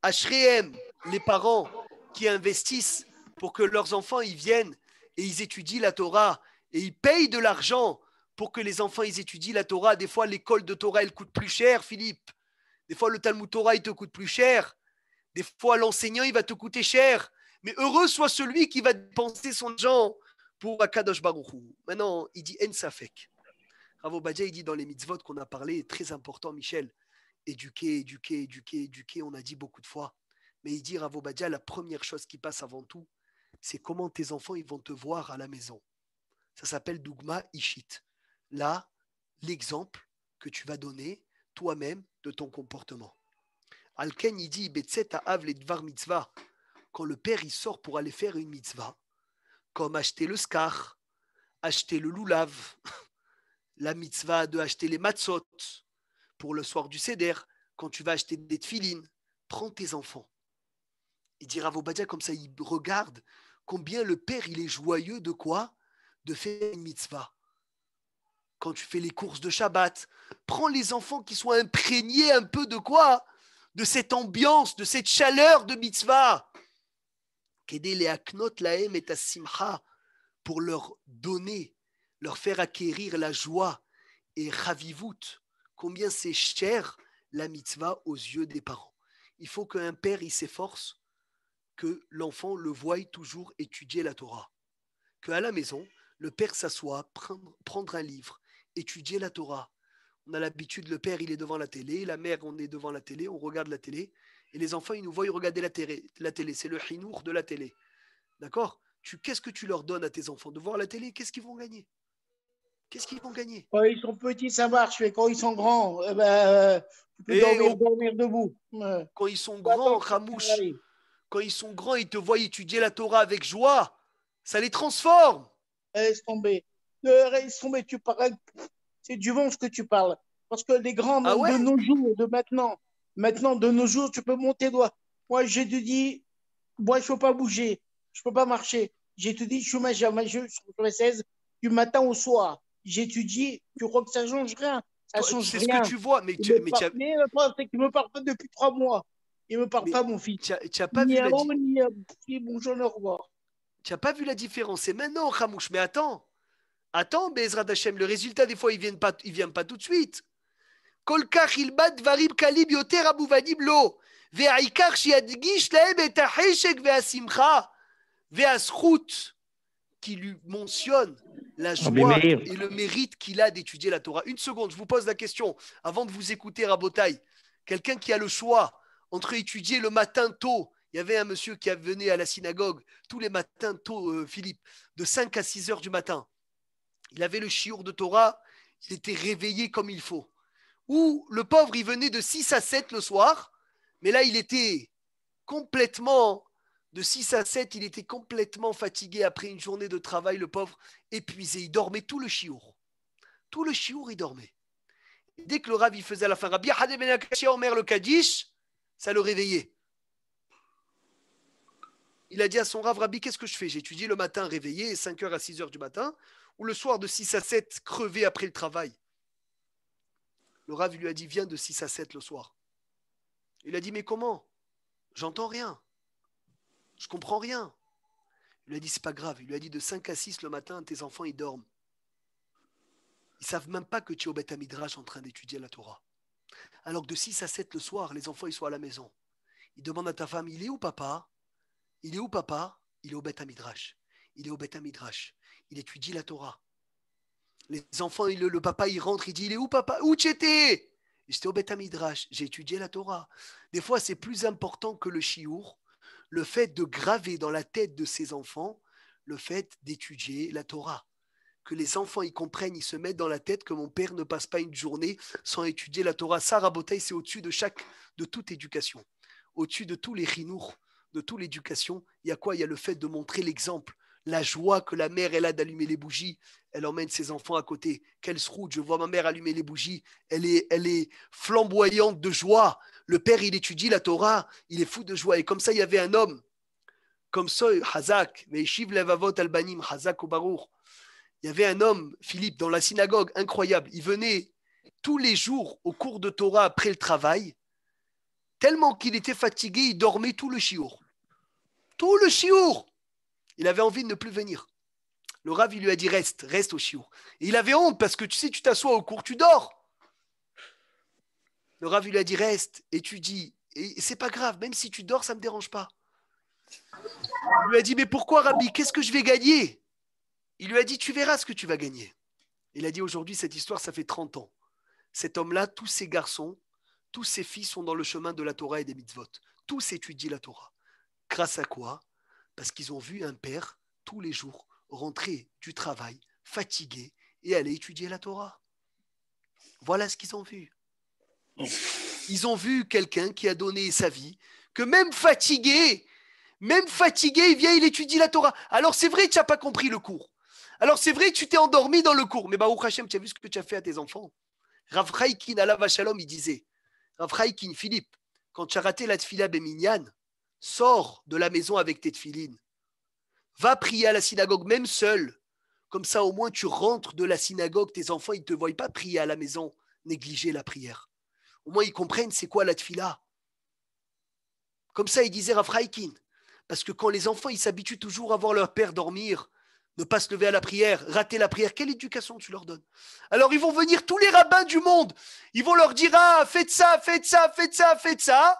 Ashreem, les parents qui investissent pour que leurs enfants y viennent et ils étudient la Torah et ils payent de l'argent pour que les enfants ils étudient la Torah. Des fois, l'école de Torah, elle coûte plus cher, Philippe. Des fois, le Talmud Torah, il te coûte plus cher. Des fois, l'enseignant, il va te coûter cher. Mais heureux soit celui qui va dépenser son argent pour Akadosh Baruchou. Maintenant, il dit Ensafek. Ravo Badia, il dit dans les mitzvot qu'on a parlé, très important, Michel, éduquer, éduquer, éduquer, éduquer, on a dit beaucoup de fois. Mais il dit, Ravobadia, la première chose qui passe avant tout, c'est comment tes enfants ils vont te voir à la maison. Ça s'appelle Dougma Ishit. Là, l'exemple que tu vas donner toi-même de ton comportement. Alken, il dit, Dvar Mitzvah. Quand le père il sort pour aller faire une mitzvah, comme acheter le scar, acheter le loulav, la mitzvah de acheter les matzot, pour le soir du CEDER, quand tu vas acheter des filines, prends tes enfants. Il dira vos comme ça, il regarde combien le Père, il est joyeux de quoi De faire une mitzvah. Quand tu fais les courses de Shabbat, prends les enfants qui soient imprégnés un peu de quoi De cette ambiance, de cette chaleur de mitzvah. Qu'aider les aknot laem et simcha pour leur donner, leur faire acquérir la joie et ravivoute combien c'est cher la mitzvah aux yeux des parents. Il faut qu'un père, il s'efforce que l'enfant le voie toujours étudier la Torah. Que à la maison, le père s'assoit, prendre, prendre un livre, étudier la Torah. On a l'habitude, le père, il est devant la télé, la mère, on est devant la télé, on regarde la télé, et les enfants, ils nous voient regarder la télé. La télé. C'est le chinour de la télé. D'accord Qu'est-ce que tu leur donnes à tes enfants De voir la télé, qu'est-ce qu'ils vont gagner Qu'est-ce qu'ils vont gagner Quand oh, Ils sont petits, ça marche, mais quand ils sont grands, eh ben, euh, tu peux eh, oh. dormir, debout. Quand ils sont grands, Ramouche, quand ils sont grands, ils te voient étudier la Torah avec joie. Ça les transforme. Laisse tomber. Laisse tomber, tu parles. C'est du vent ce que tu parles. Parce que les grands ah de nos jours, de maintenant, maintenant, de nos jours, tu peux monter doigts. Moi, j'ai te dit, moi, je ne peux pas bouger, je ne peux pas marcher. J'ai te dit, je suis majeur, majeur suis 16, du matin au soir j'étudie, tu crois que ça change rien. Ça change C'est ce que tu vois, mais tu mais, mais le problème, c'est qu'il me parle pas depuis trois mois. Il ne me parle mais pas, mon fils. Tu n'as pas ni vu avant, la... ni, ni bonjour, au revoir. Tu n'as pas vu la différence. C'est maintenant, Ramouche, mais attends. Attends, Bezrad Hachem, le résultat, des fois, il ne vient pas tout de suite. Kolkach ilbad varib kalib yoter abouvadim lo. Ve'aikar shiadgish laem et ha'heshek ve'asimcha ve'aschut qui lui mentionne la ah, joie et le mérite qu'il a d'étudier la Torah. Une seconde, je vous pose la question avant de vous écouter, Rabotaï. Quelqu'un qui a le choix entre étudier le matin tôt, il y avait un monsieur qui venait à la synagogue tous les matins tôt, euh, Philippe, de 5 à 6 heures du matin. Il avait le chiour de Torah, il était réveillé comme il faut. Ou le pauvre, il venait de 6 à 7 le soir, mais là, il était complètement de 6 à 7, il était complètement fatigué après une journée de travail, le pauvre, épuisé. Il dormait tout le chiour. Tout le chiour, il dormait. dès que le Rav, faisait la fin, Rabbi Ben le Kaddish, ça le réveillait. Il a dit à son Rav, Rabbi, qu'est-ce que je fais J'étudie le matin réveillé, 5h à 6h du matin, ou le soir de 6 à 7, crevé après le travail. Le Rav lui a dit, viens de 6 à 7 le soir. Il a dit, mais comment J'entends rien. Je comprends rien. Il lui a dit c'est pas grave. Il lui a dit de 5 à 6 le matin, tes enfants ils dorment. Ils savent même pas que tu es au Beth Midrash en train d'étudier la Torah. Alors que de 6 à 7 le soir, les enfants ils sont à la maison. Ils demandent à ta femme, il est où papa Il est où papa Il est au Beth Midrash. Il est au Beth Midrash. Il étudie la Torah. Les enfants, le papa, il rentre, il dit, il est où papa Où tu étais J'étais au Beth Midrash. J'ai étudié la Torah. Des fois, c'est plus important que le chiour le fait de graver dans la tête de ses enfants le fait d'étudier la Torah. Que les enfants y comprennent, ils se mettent dans la tête que mon père ne passe pas une journée sans étudier la Torah. Ça, raboteille c'est au-dessus de chaque, de toute éducation. Au-dessus de tous les rinours, de toute l'éducation, il y a quoi Il y a le fait de montrer l'exemple la joie que la mère elle a d'allumer les bougies, elle emmène ses enfants à côté. Quelle route, je vois ma mère allumer les bougies, elle est, elle est flamboyante de joie. Le père, il étudie la Torah, il est fou de joie. Et comme ça, il y avait un homme, comme ça, Hazak, Meishiv Levavot Albanim, Hazak Il y avait un homme, Philippe, dans la synagogue, incroyable. Il venait tous les jours au cours de Torah après le travail, tellement qu'il était fatigué, il dormait tout le chiour. Tout le chiour Il avait envie de ne plus venir. Le Rav, il lui a dit reste, reste au chiour. Et il avait honte parce que tu sais, tu t'assois au cours, tu dors. Le Rav lui a dit reste, étudie. Et c'est pas grave, même si tu dors, ça ne me dérange pas. Il lui a dit mais pourquoi Rabbi Qu'est-ce que je vais gagner Il lui a dit tu verras ce que tu vas gagner. Il a dit aujourd'hui cette histoire, ça fait 30 ans. Cet homme-là, tous ses garçons, tous ses filles sont dans le chemin de la Torah et des mitzvot. Tous étudient la Torah. Grâce à quoi Parce qu'ils ont vu un père tous les jours rentrer du travail fatigué et aller étudier la Torah. Voilà ce qu'ils ont vu. Ils ont vu quelqu'un qui a donné sa vie, que même fatigué, même fatigué, il vient, il étudie la Torah. Alors c'est vrai, tu n'as pas compris le cours. Alors c'est vrai, tu t'es endormi dans le cours. Mais Baruch Hashem, tu as vu ce que tu as fait à tes enfants. Rav à Allah Vachalom, il disait, Rav Philippe, quand tu as raté la tfila béminian, sors de la maison avec tes tefilines Va prier à la synagogue, même seul. Comme ça, au moins, tu rentres de la synagogue, tes enfants, ils ne te voient pas prier à la maison, négliger la prière au moins ils comprennent c'est quoi la tfila. Comme ça, ils disaient Rafraïkin. Parce que quand les enfants, ils s'habituent toujours à voir leur père dormir, ne pas se lever à la prière, rater la prière, quelle éducation tu leur donnes Alors ils vont venir tous les rabbins du monde, ils vont leur dire Ah, faites ça, faites ça, faites ça, faites ça.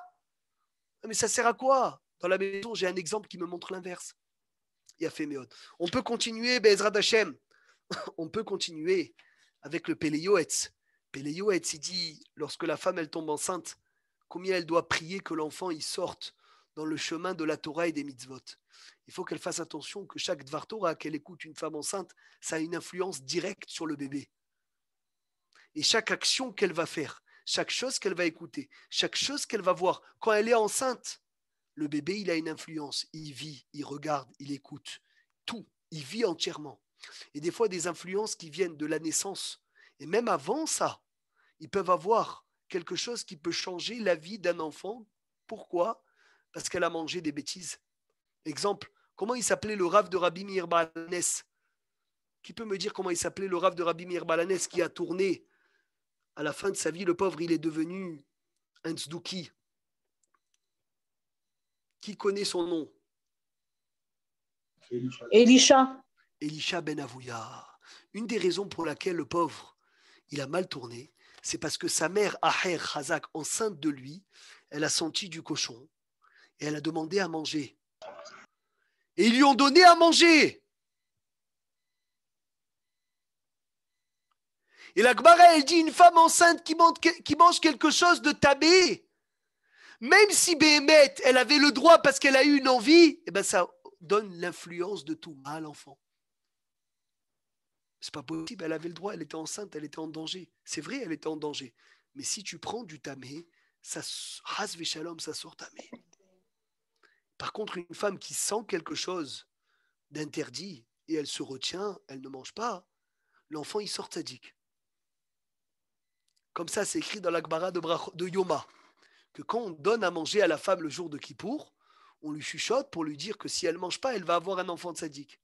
Mais ça sert à quoi Dans la maison, j'ai un exemple qui me montre l'inverse. Il y a fait On peut continuer, Bezrat Hashem. On peut continuer avec le Péléoetz. Peleyo a dit lorsque la femme elle tombe enceinte, combien elle doit prier que l'enfant y sorte dans le chemin de la Torah et des mitzvot. Il faut qu'elle fasse attention que chaque Dvar Torah qu'elle écoute une femme enceinte, ça a une influence directe sur le bébé. Et chaque action qu'elle va faire, chaque chose qu'elle va écouter, chaque chose qu'elle va voir, quand elle est enceinte, le bébé, il a une influence. Il vit, il regarde, il écoute. Tout. Il vit entièrement. Et des fois, des influences qui viennent de la naissance, et même avant ça, ils peuvent avoir quelque chose qui peut changer la vie d'un enfant. Pourquoi Parce qu'elle a mangé des bêtises. Exemple, comment il s'appelait le rave de Rabbi Mirbalanes Qui peut me dire comment il s'appelait le rave de Rabbi Mirbalanes qui a tourné à la fin de sa vie, le pauvre, il est devenu un tzduki. Qui connaît son nom Elisha. Elisha Ben Avouya. Une des raisons pour laquelle le pauvre, il a mal tourné, c'est parce que sa mère, Aher Khazak, enceinte de lui, elle a senti du cochon et elle a demandé à manger. Et ils lui ont donné à manger. Et la Gbara, elle dit une femme enceinte qui mange, quelque chose de tabé, même si Béhémeth, elle avait le droit parce qu'elle a eu une envie, et eh ben ça donne l'influence de tout à enfant. C'est pas possible, elle avait le droit, elle était enceinte, elle était en danger. C'est vrai, elle était en danger. Mais si tu prends du tamé, ça shalom, ça sort tamé. Par contre, une femme qui sent quelque chose d'interdit et elle se retient, elle ne mange pas, l'enfant il sort sadique. Comme ça, c'est écrit dans l'Akbara de, de Yoma, que quand on donne à manger à la femme le jour de Kippour, on lui chuchote pour lui dire que si elle ne mange pas, elle va avoir un enfant de sadique.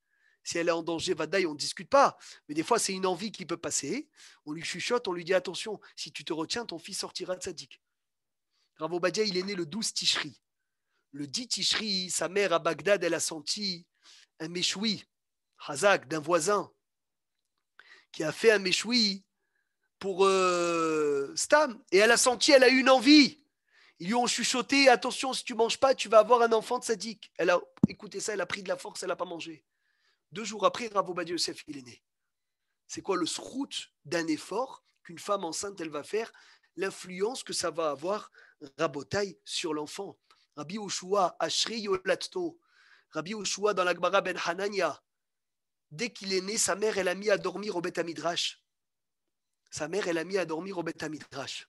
Si elle est en danger, Vadaï, on ne discute pas. Mais des fois, c'est une envie qui peut passer. On lui chuchote, on lui dit attention, si tu te retiens, ton fils sortira de sadique. Ravo Badia, il est né le 12 Tishri. Le 10 Tishri, sa mère à Bagdad, elle a senti un méchoui, Hazak, d'un voisin, qui a fait un méchoui pour euh, Stam. Et elle a senti, elle a eu une envie. Ils lui ont chuchoté, attention, si tu manges pas, tu vas avoir un enfant de sadique. Elle a écouté ça, elle a pris de la force, elle n'a pas mangé. Deux jours après, Rav il est né. C'est quoi le srout d'un effort qu'une femme enceinte, elle va faire L'influence que ça va avoir, Rabotai, sur l'enfant. Rabbi Oshua, Ashri Yolatto, Rabbi Oshua dans l'Agmara Ben Hanania, dès qu'il est né, sa mère, elle a mis à dormir au Beth Midrash. Sa mère, elle a mis à dormir au Beth Midrash.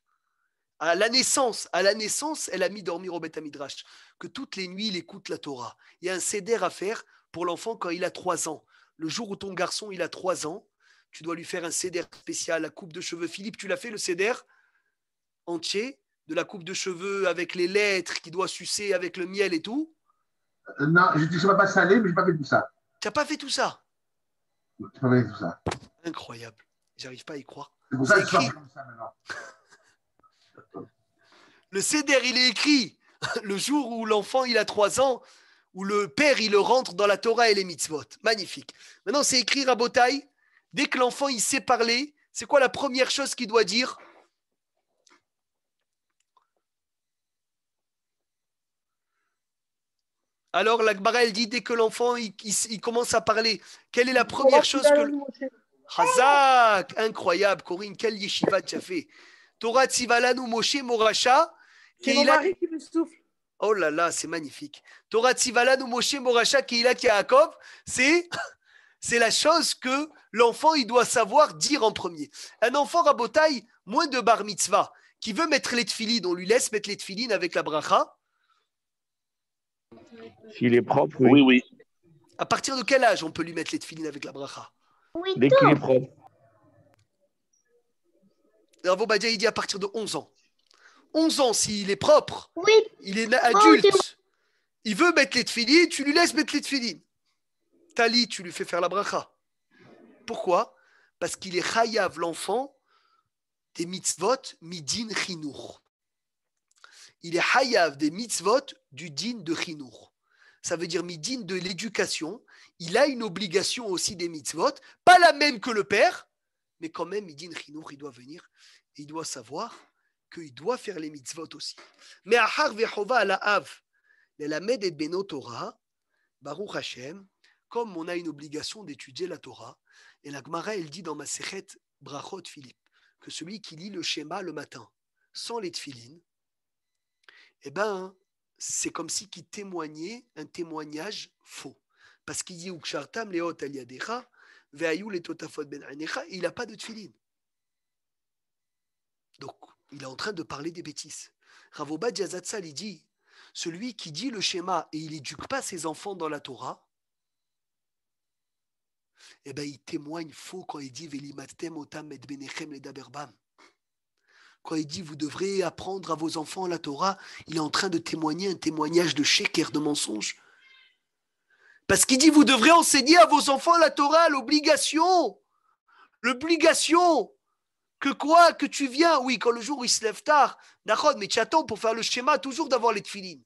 À la naissance, à la naissance, elle a mis dormir au Beth Midrash. Que toutes les nuits, il écoute la Torah. Il y a un cédère à faire pour l'enfant quand il a 3 ans. Le jour où ton garçon il a 3 ans, tu dois lui faire un céder spécial, la coupe de cheveux. Philippe, tu l'as fait le céder entier de la coupe de cheveux avec les lettres qui doit sucer avec le miel et tout euh, Non, je ne pas salé, mais je n'ai pas fait tout ça. Tu n'as pas fait tout ça Je pas fait tout ça. Incroyable. J'arrive pas à y croire. ça le céder, il est écrit le jour où l'enfant il a 3 ans, où le père, il le rentre dans la Torah et les mitzvot. Magnifique. Maintenant, c'est écrire écrit Rabotai. Dès que l'enfant, il sait parler, c'est quoi la première chose qu'il doit dire Alors, la elle dit dès que l'enfant il, commence à parler, quelle est la première chose que. Hazak Incroyable, Corinne, quel yeshiva tu as fait Torah Tzivalanou Moshe Moracha. C'est mon mari qui me souffle. Oh là là, c'est magnifique. Torah Tzivalan ou Moshe Moracha Keila Yaakov, c'est c'est la chose que l'enfant il doit savoir dire en premier. Un enfant rabotaille moins de bar mitzvah qui veut mettre les tefilines, on lui laisse mettre les tefilines avec la bracha. S'il est propre, oui. oui. À partir de quel âge on peut lui mettre les tefilines avec la bracha Dès qu'il est propre. il dit à partir de 11 ans. 11 ans, s'il est propre, oui. il est adulte, oh, il veut mettre les tu lui laisses mettre les tefillines. Tali, tu lui fais faire la bracha. Pourquoi Parce qu'il est hayav, l'enfant des mitzvot midin chinour. Il est hayav des mitzvot du din de chinour. Ça veut dire midin de l'éducation. Il a une obligation aussi des mitzvot, pas la même que le père, mais quand même midin chinour, il doit venir, il doit savoir qu'il doit faire les mitzvot aussi. Mais Ahar à la Av, la Med et Torah, Baruch Hashem, comme on a une obligation d'étudier la Torah, et la Gemara, elle dit dans ma Sechet Brachot Philippe, que celui qui lit le schéma le matin, sans les tfilines, eh ben, c'est comme si témoignait un témoignage faux. Parce qu'il dit Ukshartam leot aliadecha, veayou le totafot ben anecha, il n'a pas de tfilines. Donc, il est en train de parler des bêtises. Ravoba il dit celui qui dit le schéma et il n'éduque pas ses enfants dans la Torah, eh ben, il témoigne faux quand il dit Velimatem otam et benechem le daberbam. Quand il dit vous devrez apprendre à vos enfants la Torah, il est en train de témoigner un témoignage de shéker de mensonge. Parce qu'il dit vous devrez enseigner à vos enfants la Torah, l'obligation, l'obligation que quoi Que tu viens, oui, quand le jour il se lève tard, mais tu attends pour faire le schéma toujours d'avoir les tfilines.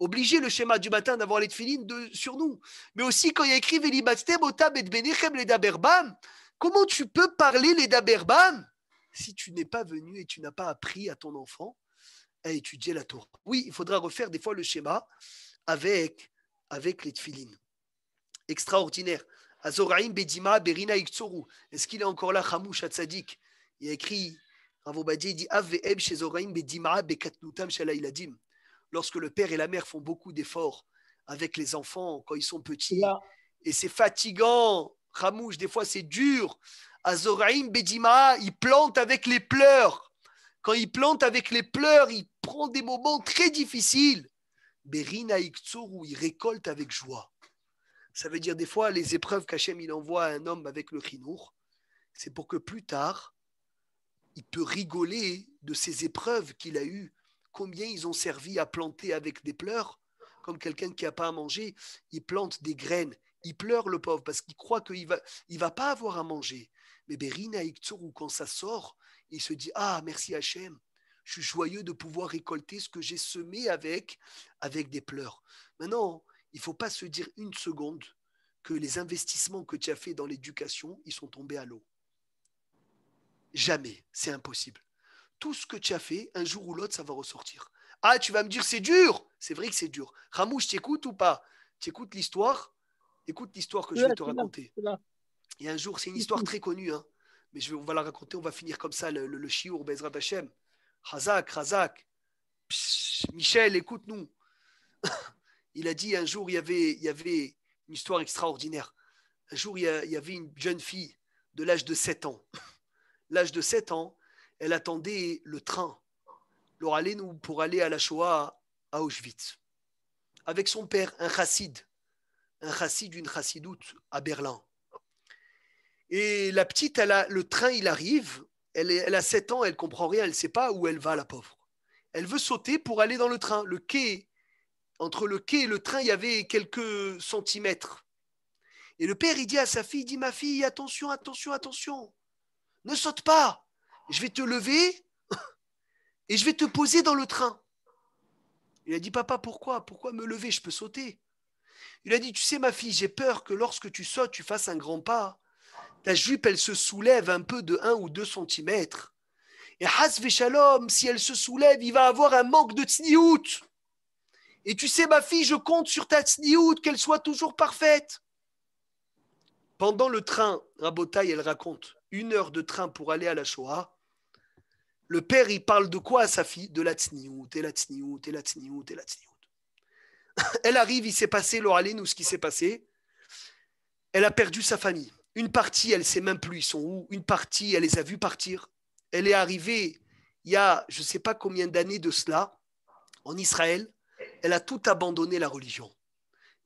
Obliger le schéma du matin d'avoir les de sur nous. Mais aussi quand il y a écrit comment tu peux parler les daberbam si tu n'es pas venu et tu n'as pas appris à ton enfant à étudier la Torah Oui, il faudra refaire des fois le schéma avec, avec les tfilines. Extraordinaire. Azoraim Bedima Berina Est-ce qu'il est encore là, Hamouch tzadik » Il y a écrit, il dit Lorsque le père et la mère font beaucoup d'efforts avec les enfants quand ils sont petits, et c'est fatigant, Ramouche, des fois c'est dur. Azoraim Bedima, il plante avec les pleurs. Quand il plante avec les pleurs, il prend des moments très difficiles. Berina il récolte avec joie. Ça veut dire des fois les épreuves qu'Hachem il envoie à un homme avec le khinour, c'est pour que plus tard, il peut rigoler de ces épreuves qu'il a eues, combien ils ont servi à planter avec des pleurs, comme quelqu'un qui n'a pas à manger, il plante des graines, il pleure le pauvre parce qu'il croit qu'il va, il va pas avoir à manger. Mais Berina ou quand ça sort, il se dit Ah, merci Hachem, je suis joyeux de pouvoir récolter ce que j'ai semé avec, avec des pleurs. Maintenant, il faut pas se dire une seconde que les investissements que tu as faits dans l'éducation, ils sont tombés à l'eau. Jamais, c'est impossible. Tout ce que tu as fait, un jour ou l'autre, ça va ressortir. Ah, tu vas me dire, c'est dur. C'est vrai que c'est dur. Ramouche, t'écoutes ou pas T'écoutes l'histoire Écoute l'histoire que je vais te raconter. Il un jour, c'est une histoire mm-hmm. très connue, hein. mais je on va la raconter, on va finir comme ça, le, le, chiour, Bezrat Hashem. Hazak, Hazak, Michel, écoute-nous. il a dit un jour, il y, avait, il y avait une histoire extraordinaire. Un jour, il y, il y avait une jeune fille de l'âge de 7 ans l'âge de 7 ans, elle attendait le train pour aller, pour aller à la Shoah à Auschwitz. Avec son père, un chassid, un chassid d'une chassidoute à Berlin. Et la petite, elle le train, il arrive, elle, a 7 ans, elle comprend rien, elle ne sait pas où elle va, la pauvre. Elle veut sauter pour aller dans le train. Le quai, entre le quai et le train, il y avait quelques centimètres. Et le père, il dit à sa fille, dit, ma fille, attention, attention, attention. Ne saute pas. Je vais te lever et je vais te poser dans le train. Il a dit, papa, pourquoi Pourquoi me lever Je peux sauter. Il a dit, tu sais, ma fille, j'ai peur que lorsque tu sautes, tu fasses un grand pas. Ta jupe, elle se soulève un peu de 1 ou 2 centimètres. Et has Shalom, si elle se soulève, il va avoir un manque de tsniout. Et tu sais, ma fille, je compte sur ta tsniout, qu'elle soit toujours parfaite. Pendant le train, Rabotaï, elle raconte une heure de train pour aller à la Shoah, le père, il parle de quoi à sa fille De la tzniout, et la tzniout, et la tzniout, et la tzniout. Elle arrive, il s'est passé, Laura ce qui s'est passé. Elle a perdu sa famille. Une partie, elle ne sait même plus, ils sont Une partie, elle les a vus partir. Elle est arrivée il y a je ne sais pas combien d'années de cela, en Israël. Elle a tout abandonné la religion.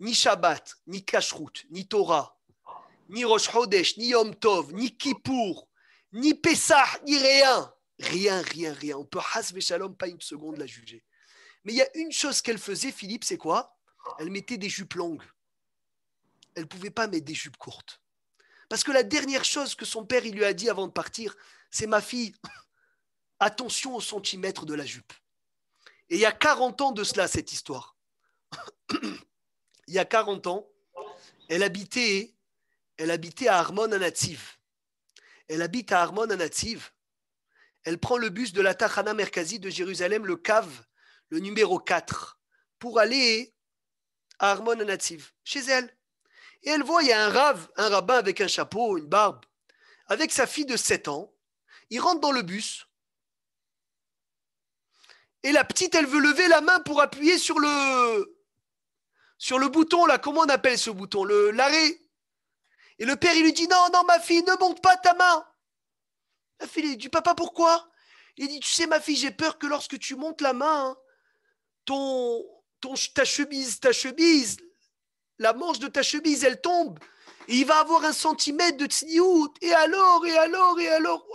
Ni Shabbat, ni Kashrut, ni Torah, ni Rosh Hodesh, ni Yom Tov, ni Kippour, ni Pessah, ni rien. Rien, rien, rien. On peut Hasbe Shalom, pas une seconde la juger. Mais il y a une chose qu'elle faisait, Philippe, c'est quoi Elle mettait des jupes longues. Elle ne pouvait pas mettre des jupes courtes. Parce que la dernière chose que son père il lui a dit avant de partir, c'est ma fille, attention aux centimètre de la jupe. Et il y a 40 ans de cela, cette histoire. il y a 40 ans, elle habitait elle habitait à Harmon à Elle habite à Harmon à Elle prend le bus de la Tachana Merkazi de Jérusalem, le cave, le numéro 4, pour aller à Harmon à chez elle. Et elle voit, il y a un rave, un rabbin avec un chapeau, une barbe, avec sa fille de 7 ans. Il rentre dans le bus. Et la petite, elle veut lever la main pour appuyer sur le, sur le bouton, là, comment on appelle ce bouton le, L'arrêt et le père, il lui dit Non, non, ma fille, ne monte pas ta main. La fille, lui dit Papa, pourquoi Il dit Tu sais, ma fille, j'ai peur que lorsque tu montes la main, ton, ta chemise, ta chemise, la manche de ta chemise, elle tombe. Et il va avoir un centimètre de tsniout. Et alors, et alors, et alors.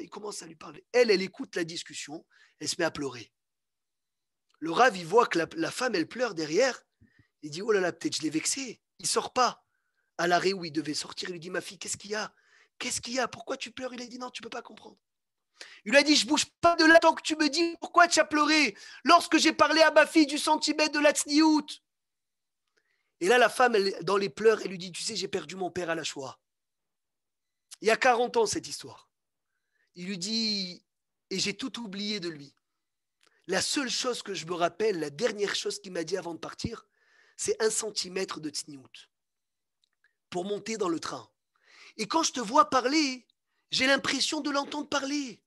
il commence à lui parler. Elle, elle écoute la discussion. Elle se met à pleurer. Le rave, il voit que la, femme, elle pleure derrière. Il dit Oh là là, peut-être je l'ai vexée. Il sort pas à l'arrêt où il devait sortir, il lui dit Ma fille, qu'est-ce qu'il y a Qu'est-ce qu'il y a Pourquoi tu pleures Il a dit Non, tu ne peux pas comprendre. Il lui a dit Je bouge pas de là tant que tu me dis pourquoi tu as pleuré lorsque j'ai parlé à ma fille du centimètre de la tsniout. Et là, la femme, dans les pleurs, elle lui dit Tu sais, j'ai perdu mon père à la Shoah. Il y a 40 ans, cette histoire. Il lui dit Et j'ai tout oublié de lui. La seule chose que je me rappelle, la dernière chose qu'il m'a dit avant de partir, c'est un centimètre de tsniout pour monter dans le train. Et quand je te vois parler, j'ai l'impression de l'entendre parler.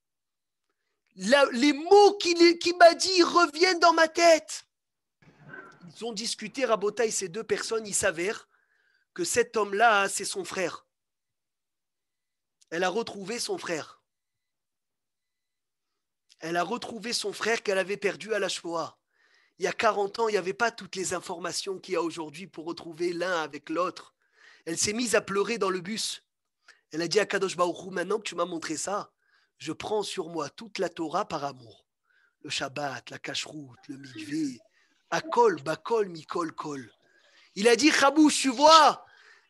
les mots qu'il m'a dit reviennent dans ma tête. Ils ont discuté, Rabota et ces deux personnes, il s'avère que cet homme-là, c'est son frère. Elle a retrouvé son frère. Elle a retrouvé son frère qu'elle avait perdu à la Shoah. Il y a 40 ans, il n'y avait pas toutes les informations qu'il y a aujourd'hui pour retrouver l'un avec l'autre. Elle s'est mise à pleurer dans le bus. Elle a dit à Kadosh Baruchou, maintenant que tu m'as montré ça, je prends sur moi toute la Torah par amour. Le Shabbat, la cacheroute, le mikvé, akol, bakol, mikol, kol. Il a dit, khabou, tu vois,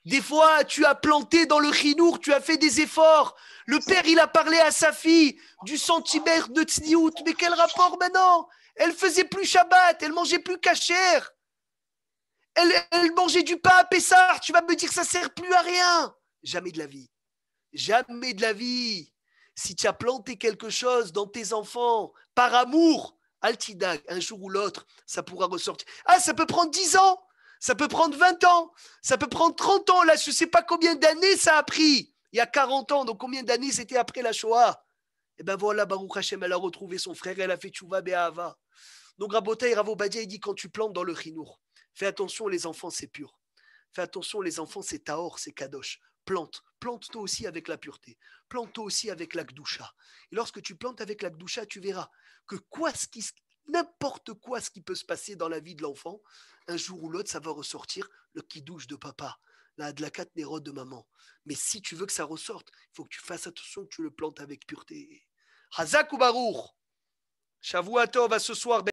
des fois, tu as planté dans le chinour, tu as fait des efforts. Le père, il a parlé à sa fille du centimètre de Tzniut. Mais quel rapport maintenant Elle faisait plus Shabbat, elle mangeait plus cachère. Elle, mangeait du pain à Pessah Tu vas me dire que ça sert plus à rien. Jamais de la vie. Jamais de la vie. Si tu as planté quelque chose dans tes enfants par amour, Altidag, un jour ou l'autre, ça pourra ressortir. Ah, ça peut prendre 10 ans, ça peut prendre 20 ans, ça peut prendre 30 ans. Là, je ne sais pas combien d'années ça a pris. Il y a 40 ans, donc combien d'années c'était après la Shoah Et eh ben voilà, Baruch Hashem, elle a retrouvé son frère, elle a fait Tchouva Be'ava. Donc Rabotei Ravobadia, il dit quand tu plantes dans le Chinour, Fais attention, les enfants, c'est pur. Fais attention, les enfants, c'est Tahor, c'est Kadosh. Plante. Plante-toi aussi avec la pureté. Plante-toi aussi avec la l'Akdoucha. Et lorsque tu plantes avec la l'Akdoucha, tu verras que quoi ce n'importe quoi ce qui peut se passer dans la vie de l'enfant, un jour ou l'autre, ça va ressortir le kidouche de papa, la adlakat nérode de maman. Mais si tu veux que ça ressorte, il faut que tu fasses attention que tu le plantes avec pureté. Hazak ou barour Shavuatov à ce soir.